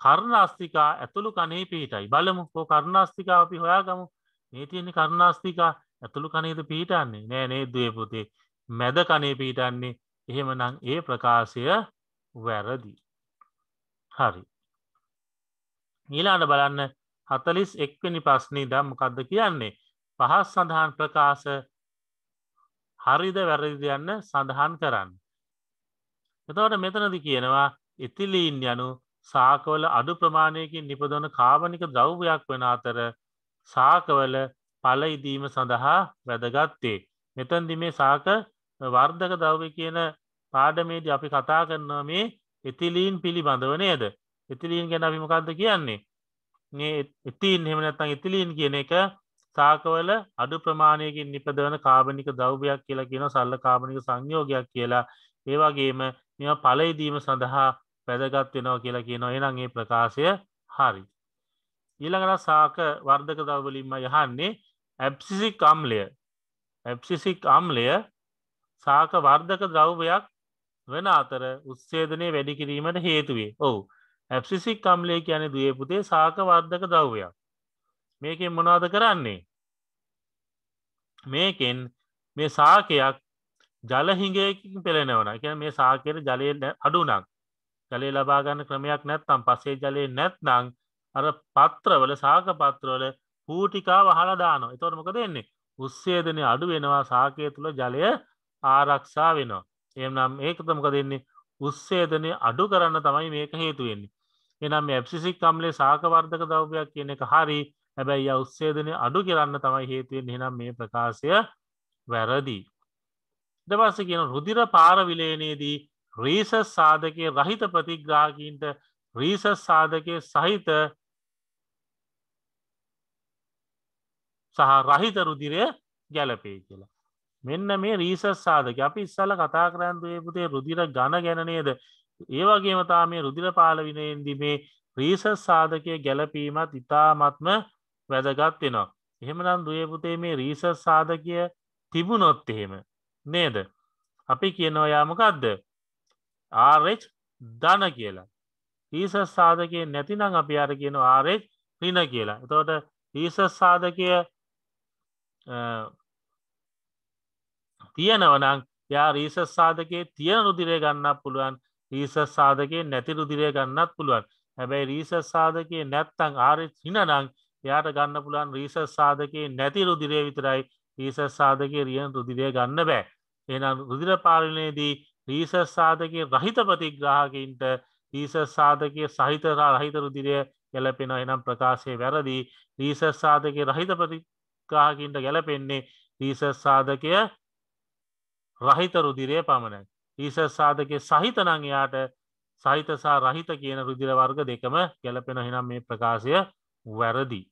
කර්ණාස්තිකා ඇතුළු කනේ පිහිටයි බලමු හෝ කරුණාස්තිකා අපි හොයාගමු මේ තියෙන්නේ කරුණාස්තිකා ඇතුළු කනේද පිහිටන්නේ නෑ නේ දයපුතේ මැද කනේ පිහිටන්නේ එහෙමනම් ඒ ප්‍රකාශය වැරදි හරි ඊලාට බලන්න හතලිස් එක්වනි ප්‍රශ්නී දම් කක්ද කියන්නේ පහස් සඳහන් ප්‍රකාශ හරිද වැරදි යන්න සඳහන් කරන්න. එතවට මෙතනද කියනවා ඉතිලීන් යනු සාකවල අඩු ප්‍රමාණයකින් නිපදොන කාවනික ද්‍රව්‍යයක් වෙන අතර සාකවල පලයිදීම සඳහා වැදගත්තේ. මෙතන්දි මේ සාක වර්ධක දව්‍ය කියන පාඩමේද අපි කතා කරනවා මේ ඉතිලීන් පිළිබඳව නේද. ඉතිලීන් ගැන අභිමකක්ද කියන්නේ. ඉතින් හෙමනැත්තන් ඉතිලීන් කියන එක ස්ථාකවල අඩු ප්‍රමාණයකින් නිපදවන කාබනික දෞභයක් කියලා කියන සල්ල කාබනික සංයෝගයක් කියලා ඒවාගේම මෙ පලයිදීම සඳහා පැදගත් වෙනවා කියලා කියන එනගේ ප්‍රකාශය හරි. ඊළඟට සාක වර්ධක දවලින්ම යහන්නේ ඇප්සිසික් අම්ලය ඇප්සිසික් අම්ලය සාක වර්ධක ද්‍රව්වයක් වෙන අතර උත්සේදනය වැඩිකිරීමට හේතුවේ ඔවු ඇප්සිසික් කම්ලය කියන දේ පුතේ සාක වර්ධක දව්වයක් මේකෙන් මොනාද කරන්නේ මේකෙන් මේ සාකයක් ජලහිඟයකින් පෙළෙනවන එක මේ සාකයට ජලය අඩුනක් ජලය ලබාගන්න ක්‍රමයක් නැත්තම් පසේ ජලය නැත්නං අර පත්‍රවල සාක පත්‍රවල පූටිකා වහලදානො එතොට මොක දෙන්නේ උස්සේදනය අඩු වෙනවා සාකය තුළ ජලය ආරක්ෂා වෙනවා එනම් ඒකතමක දෙන්නේ උස්සේදනය අඩු කරන්න තමයි මේක හේතුවෙන්නේ එනම් ඇප්සිසික් කම්ලේ සාකවර්ධක දව්‍යයක් කියන එක හරි හැබැයි අවස්සේදනය අඩු කරන්න තමයි හේතුවෙන් හෙනම් මේ ප්‍රකාශය වැරදි. දවස කියන රුදිර පාරවිලේනයේදී රීසස් සාධකය රහිත ප්‍රතිග්‍රාකීන්ට රීසස් සාධකය සහිත සහ රහිත රුදිරය ගැලපේ කියලා. මෙන්න මේ රීසස් සාධක අපි ඉස්සල කතා කරන්දයපුතේ රුදිර ගණ ගැනනේද ඒවගේමතා මේ රුදිර පාලවිනයෙන්දි මේ රීසස් සාධකය ගැලපීමත් ඉතාමත්ම වැදගත් වෙනවා එහෙමනම් දුවපුතේ මේ රීසස් සාධකය තිබුණොත් එහෙම නේද අපි කියනවා යාමකක්ද ආරච් ධන කියලා ඊසස් සාධකය නැතිනම් අපි අර කියන ආරෙච් රින කියලා එතවට ඊසස් සාධකය තියෙනවනම් යා රීසස් සාධකයේ තියෙන රුදිරය ගන්නත් පුළුවන් රීසස් සාධකයේ නැති රුදිරය ගන්නත් පුළුවන් හැබැයි රීසස් සාධකයේ නැත්තං ආරෙච් හිනනං එයාට ගන්න පුළන් රීසස් සාධකයේ නැති රුදිරය විතරයි රීසස් සාධකය රියන් රුදිරය ගන්න බෑ එනම් රුදිර පාලනයේදී රීසස් සාධකය රහිත ප්‍රතිග්‍රාහකින්ට රීසස් සාධකය සහිතරා රහිත රුදිරය ගැලපෙන එනම් ප්‍රකාශය වැරදි රීසස් සාධකය රහිත ප්‍රතිග්‍රාහකින්ට ගැලපෙන්නේ රීසස් සාධකය රහිත රුදිරය පමණයි ඊසස් සාධකය සහිතනං එයාට සහිතසා රහිත කියන රුදිර වර්ග දෙකම ගැලපෙන හෙනම් මේ ප්‍රකාශය වැරදි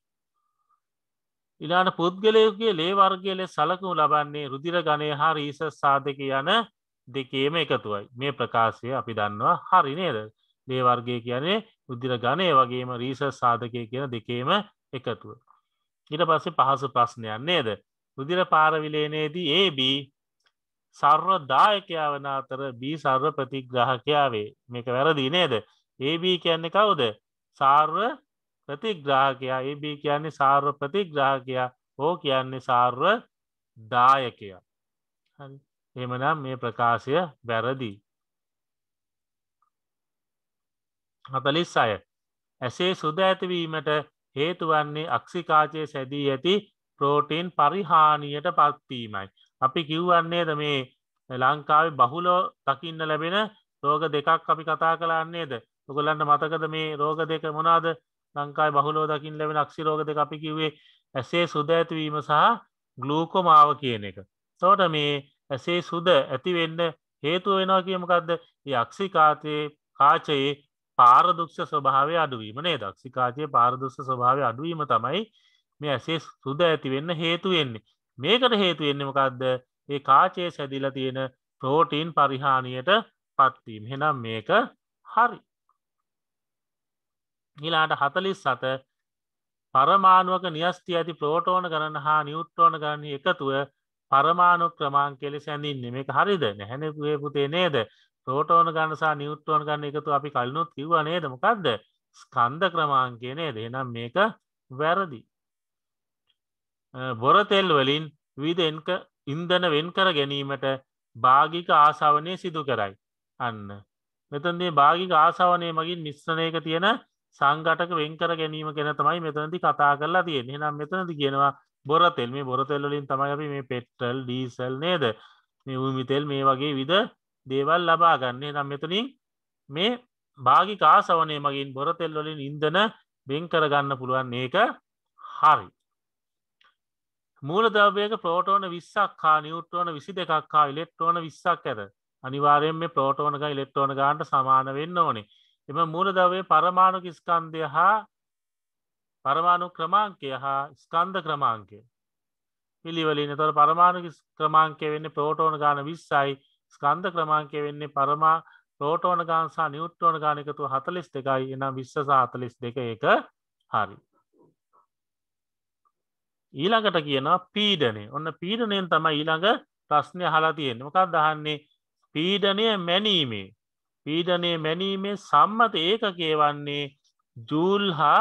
ඉලාට පුද්ගලයකුගේ ලේ වර්ගල සලකු ලබන්නේ රුදිර ගණය හා රීස සාධක යන දෙකේම එකතුවයි මේ ප්‍රකාශය අපි දන්නවා හරි නේද ලේ වර්ගය කියන්නේ උද්දිර ගණය වගේම රීස සාධකය කියන දෙකේම එකතුව ඉට පස්සේ පහසු ප්‍රශ්නයක් නේද උදිර පාරවිලේනයේදී AB සර්ව දායකයා වන අතර B සර්ව ප්‍රතිග්‍රහකයාවේ මේක වැරදි නේද AB කියන්නේ කවුද සාර්ව ප්‍රතිග්‍රාහකයා ඒ බී කියන්නේ සාර්ව ප්‍රතිග්‍රාහකයා හෝ කියන්නේ සාර්ව දායකයා එමනම් මේ ප්‍රකාශය වැරදිී හතලිස් අය ඇසේ සුද ඇතිවීමට හේතුවන්නේ අක්සිකාචය සැදී ඇති ප්‍රෝටීන් පරිහානියට පත්වීමයි. අපි කිව්වන්නේද මේ ලංකාව බහුලෝ තකින්න ලැබෙන රෝග දෙකක් අපි කතා කලාන්නේද තුගලන්ට මතකද මේ රෝග දෙක මොනාද ලංකායි බහුලෝ දකිින් ලැබෙන අක්ෂිරෝග දෙක අපි කිවේ ඇසේ සුද ඇතිවීම සහ ගලූකොමාව කියන එක. තෝට මේ ඇසේ සුද ඇතිවෙන්න හේතුව වෙනවා කියමකක්ද යක්ෂිකාතයේ කාචයේ පාරදුක්ෂ ස්වභාවය අඩුවීමනේ දක්ෂිකාචයේ පාරදුෂ ස්වභාවය අඩුවීම තමයි මේ ඇසේ සුද ඇතිවෙන්න හේතුවෙන්නේ. මේකට හේතුවෙන්නමකක්ද ඒ කාචයේ සැදිල තියෙන ප්‍රෝටීන් පරිහානියට පත්වීම හෙනම් මේක හරි. හිලාට හතලිස් සත පරමාණුවක නිියස්ති ඇති ප්‍රෝටෝන ගණන හා නිියුට්ටෝන ගණන එකතුව පරමාණු ක්‍රමාන් කෙලෙ සැඳින්නේ මේක හරිද නැහැනකුවේ පුතේ නේද ප්‍රෝටෝන ගන්නසා නිියුට්ටෝන ගන්න එකතු අපි කල්නුත් කිව නේද මොකක්ද ස්කන්ධ ක්‍රමාංකය නේද එනම් මේක වැරදි බොරතෙල් වලින් විදෙන්ක ඉන්දන වෙන් කර ගැනීමට භාගික ආසාවනය සිදු කරයි අන්න මෙතන්දේ භාගික ආසාවනය මගින් මිශ්‍රණයක තියෙන සංගටක වෙන්කර ගැනීම ගැන තමයි මෙතනති කතා කරලා තියෙන නම් මෙතනති කියනවා බොරතෙල් මේ බොරතෙල්ලින් තමයි මේ පෙට්ටල් ඩීසල් නේද මේ උමිතෙල් මේ වගේ විද දේවල් ලබා ගන්නේ නම් මෙතනින් මේ භාගි කාසවනය මගින් බොරතෙල්වලින් ඉන්දන බෙන් කරගන්න පුළුවන් ඒක හරි මූලදවයක ප්‍රෝටෝන විස්සක් හා නිියුට්‍රෝන විසි දෙකක් හා ඉලෙක්ට්‍රෝන විස්සක් ඇත අනිවාරයෙන් මේ ප්‍රෝටෝනක ඉලෙක්ට්‍රෝන ගාන්ට සමාන වෙන්න ඕනේ එම මූලදවේ පරමාණුක ස්කන්දය හා පරමාණු ක්‍රමාංකය හා ස්කන්ධ ක්‍රමාංකය පිළිවලින තොර පරමාණුක ක්‍රමාංකය වෙන්න ප්‍රෝටෝන ගාන විස්සයි ස්කන්ධ ක්‍රමාංකය වෙන්නේ පරමා ප්‍රෝටෝන ගාන්සා නිියුට්ටෝන ගානකතු හතලිස් දෙකයි එනම් විශ්සා අතලිස් දෙක එක හරි ඊළඟට කියනවා පීඩනය ඔන්න පීඩනයෙන් තම ඊළඟ ප්‍රශ්නය හලා තියෙන්මකක් දහන්නේ පීඩනය මැනීමේ පීඩනය මැනීමේ සම්මත ඒකකේ වන්නේ ජූල් හා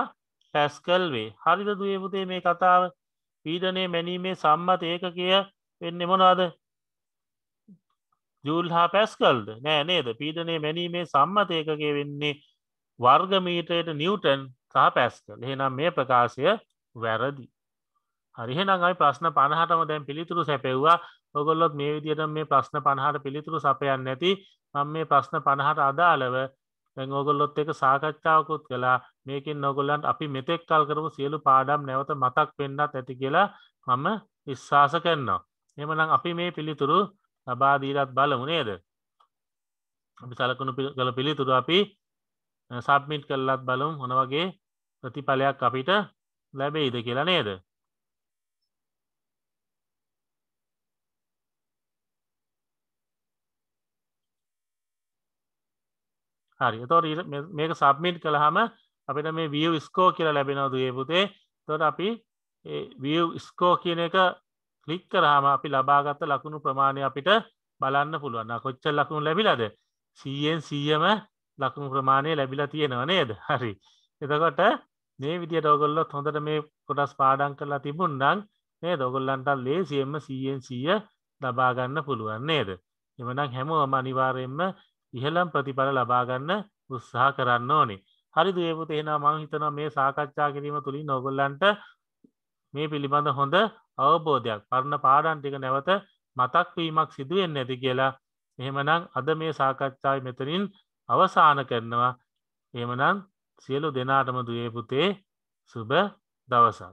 පැස්කල් වේ හරිද දුවපුතේ මේ කතාව පීඩනය මැනීමේ සම්මත ඒකකය වෙන්න මොනාද ජූල් හා පැස්කල්ද නෑ නේද පීඩනය මැනීමේ සම්මත ඒකකය වෙන්නේ වර්ගමීටයට නිවටන් සහ පැස්කල් එහෙනම් මේ ප්‍රකාශය වැරදි හරිහෙනම් අයි ප්‍රශ්න පණහටම දැන් පිළිතුරු සැපෙව්වා ඔගොල්ලොත් මේ විදියට මේ ප්‍රශ්න පණහට පිළිතුරු සපයන් නැති මං මේ ප්‍රශ්න පණහට අදාළව ඔගොල්ලොත් එක සාකච්ඡාවකුත් කලා මේකින් නොගොල්ලන්ට අපි මෙතෙක් කල් කරපු සියලු පාඩම් නැවත මතක් පෙන්න්නත් ඇති කියලා මම විශ්වාස කරනවා. එමනම් අපි මේ පිළිතුරු ලබාදීරත් බලමු නේද. අපි සලකුණු කළ පිළිතුරු අපි සබ්මිට් කල්ලත් බලුම් හොන වගේ ප්‍රතිඵලයක් අපිට ලැබෙයිද කියලා නේද. හරි තොර මේක සබ්මිට් කළහම අපිට මේ වියව ස්කෝ කියල ලැබෙනවද ඒපුතේ තොට අපි වියව් ස්කෝ කියන එක කලික් කරහම අපි ලබාගත්ත ලකුණු ප්‍රමාණය අපිට බලන්න පුළුවන්න කොච්ච ලකුණු ලැබිලද සීයෙන් සීයම ලකුණු ප්‍රමාණය ලැබිලා තියෙනව නේද හරි එතකොට මේ විදිිය ඩෝගොල්ලොත් හොඳට මේ කොටස් පාඩන් කරලා තිබුන්ඩන් මේ දොගොල්ලන්ට ලේසියෙන්ම සීයෙන් සීය ලබාගන්න පුළුවන් නේද එමනම් හැමෝම අනිවාරයෙන්ම ඉහළම් ප්‍රතිඵල ලබාගන්න උත්සාහ කරන්න ඕනේ හරි දේපුත එහෙන මං හිතන මේ සාකච්ඡා කිරීම තුළින් නොගොල්ලන්ට මේ පිළිබඳ හොඳ අවබෝධයක් පරණ පාඩන්ටික නැවත මතක්වීමක් සිදුවෙන් නැති කියලා එහෙමනම් අද මේ සාකච්ඡාව මෙතරින් අවසාන කරනවා එමනම් සියලු දෙනාටම දේ පුතේ සුබ දවසක්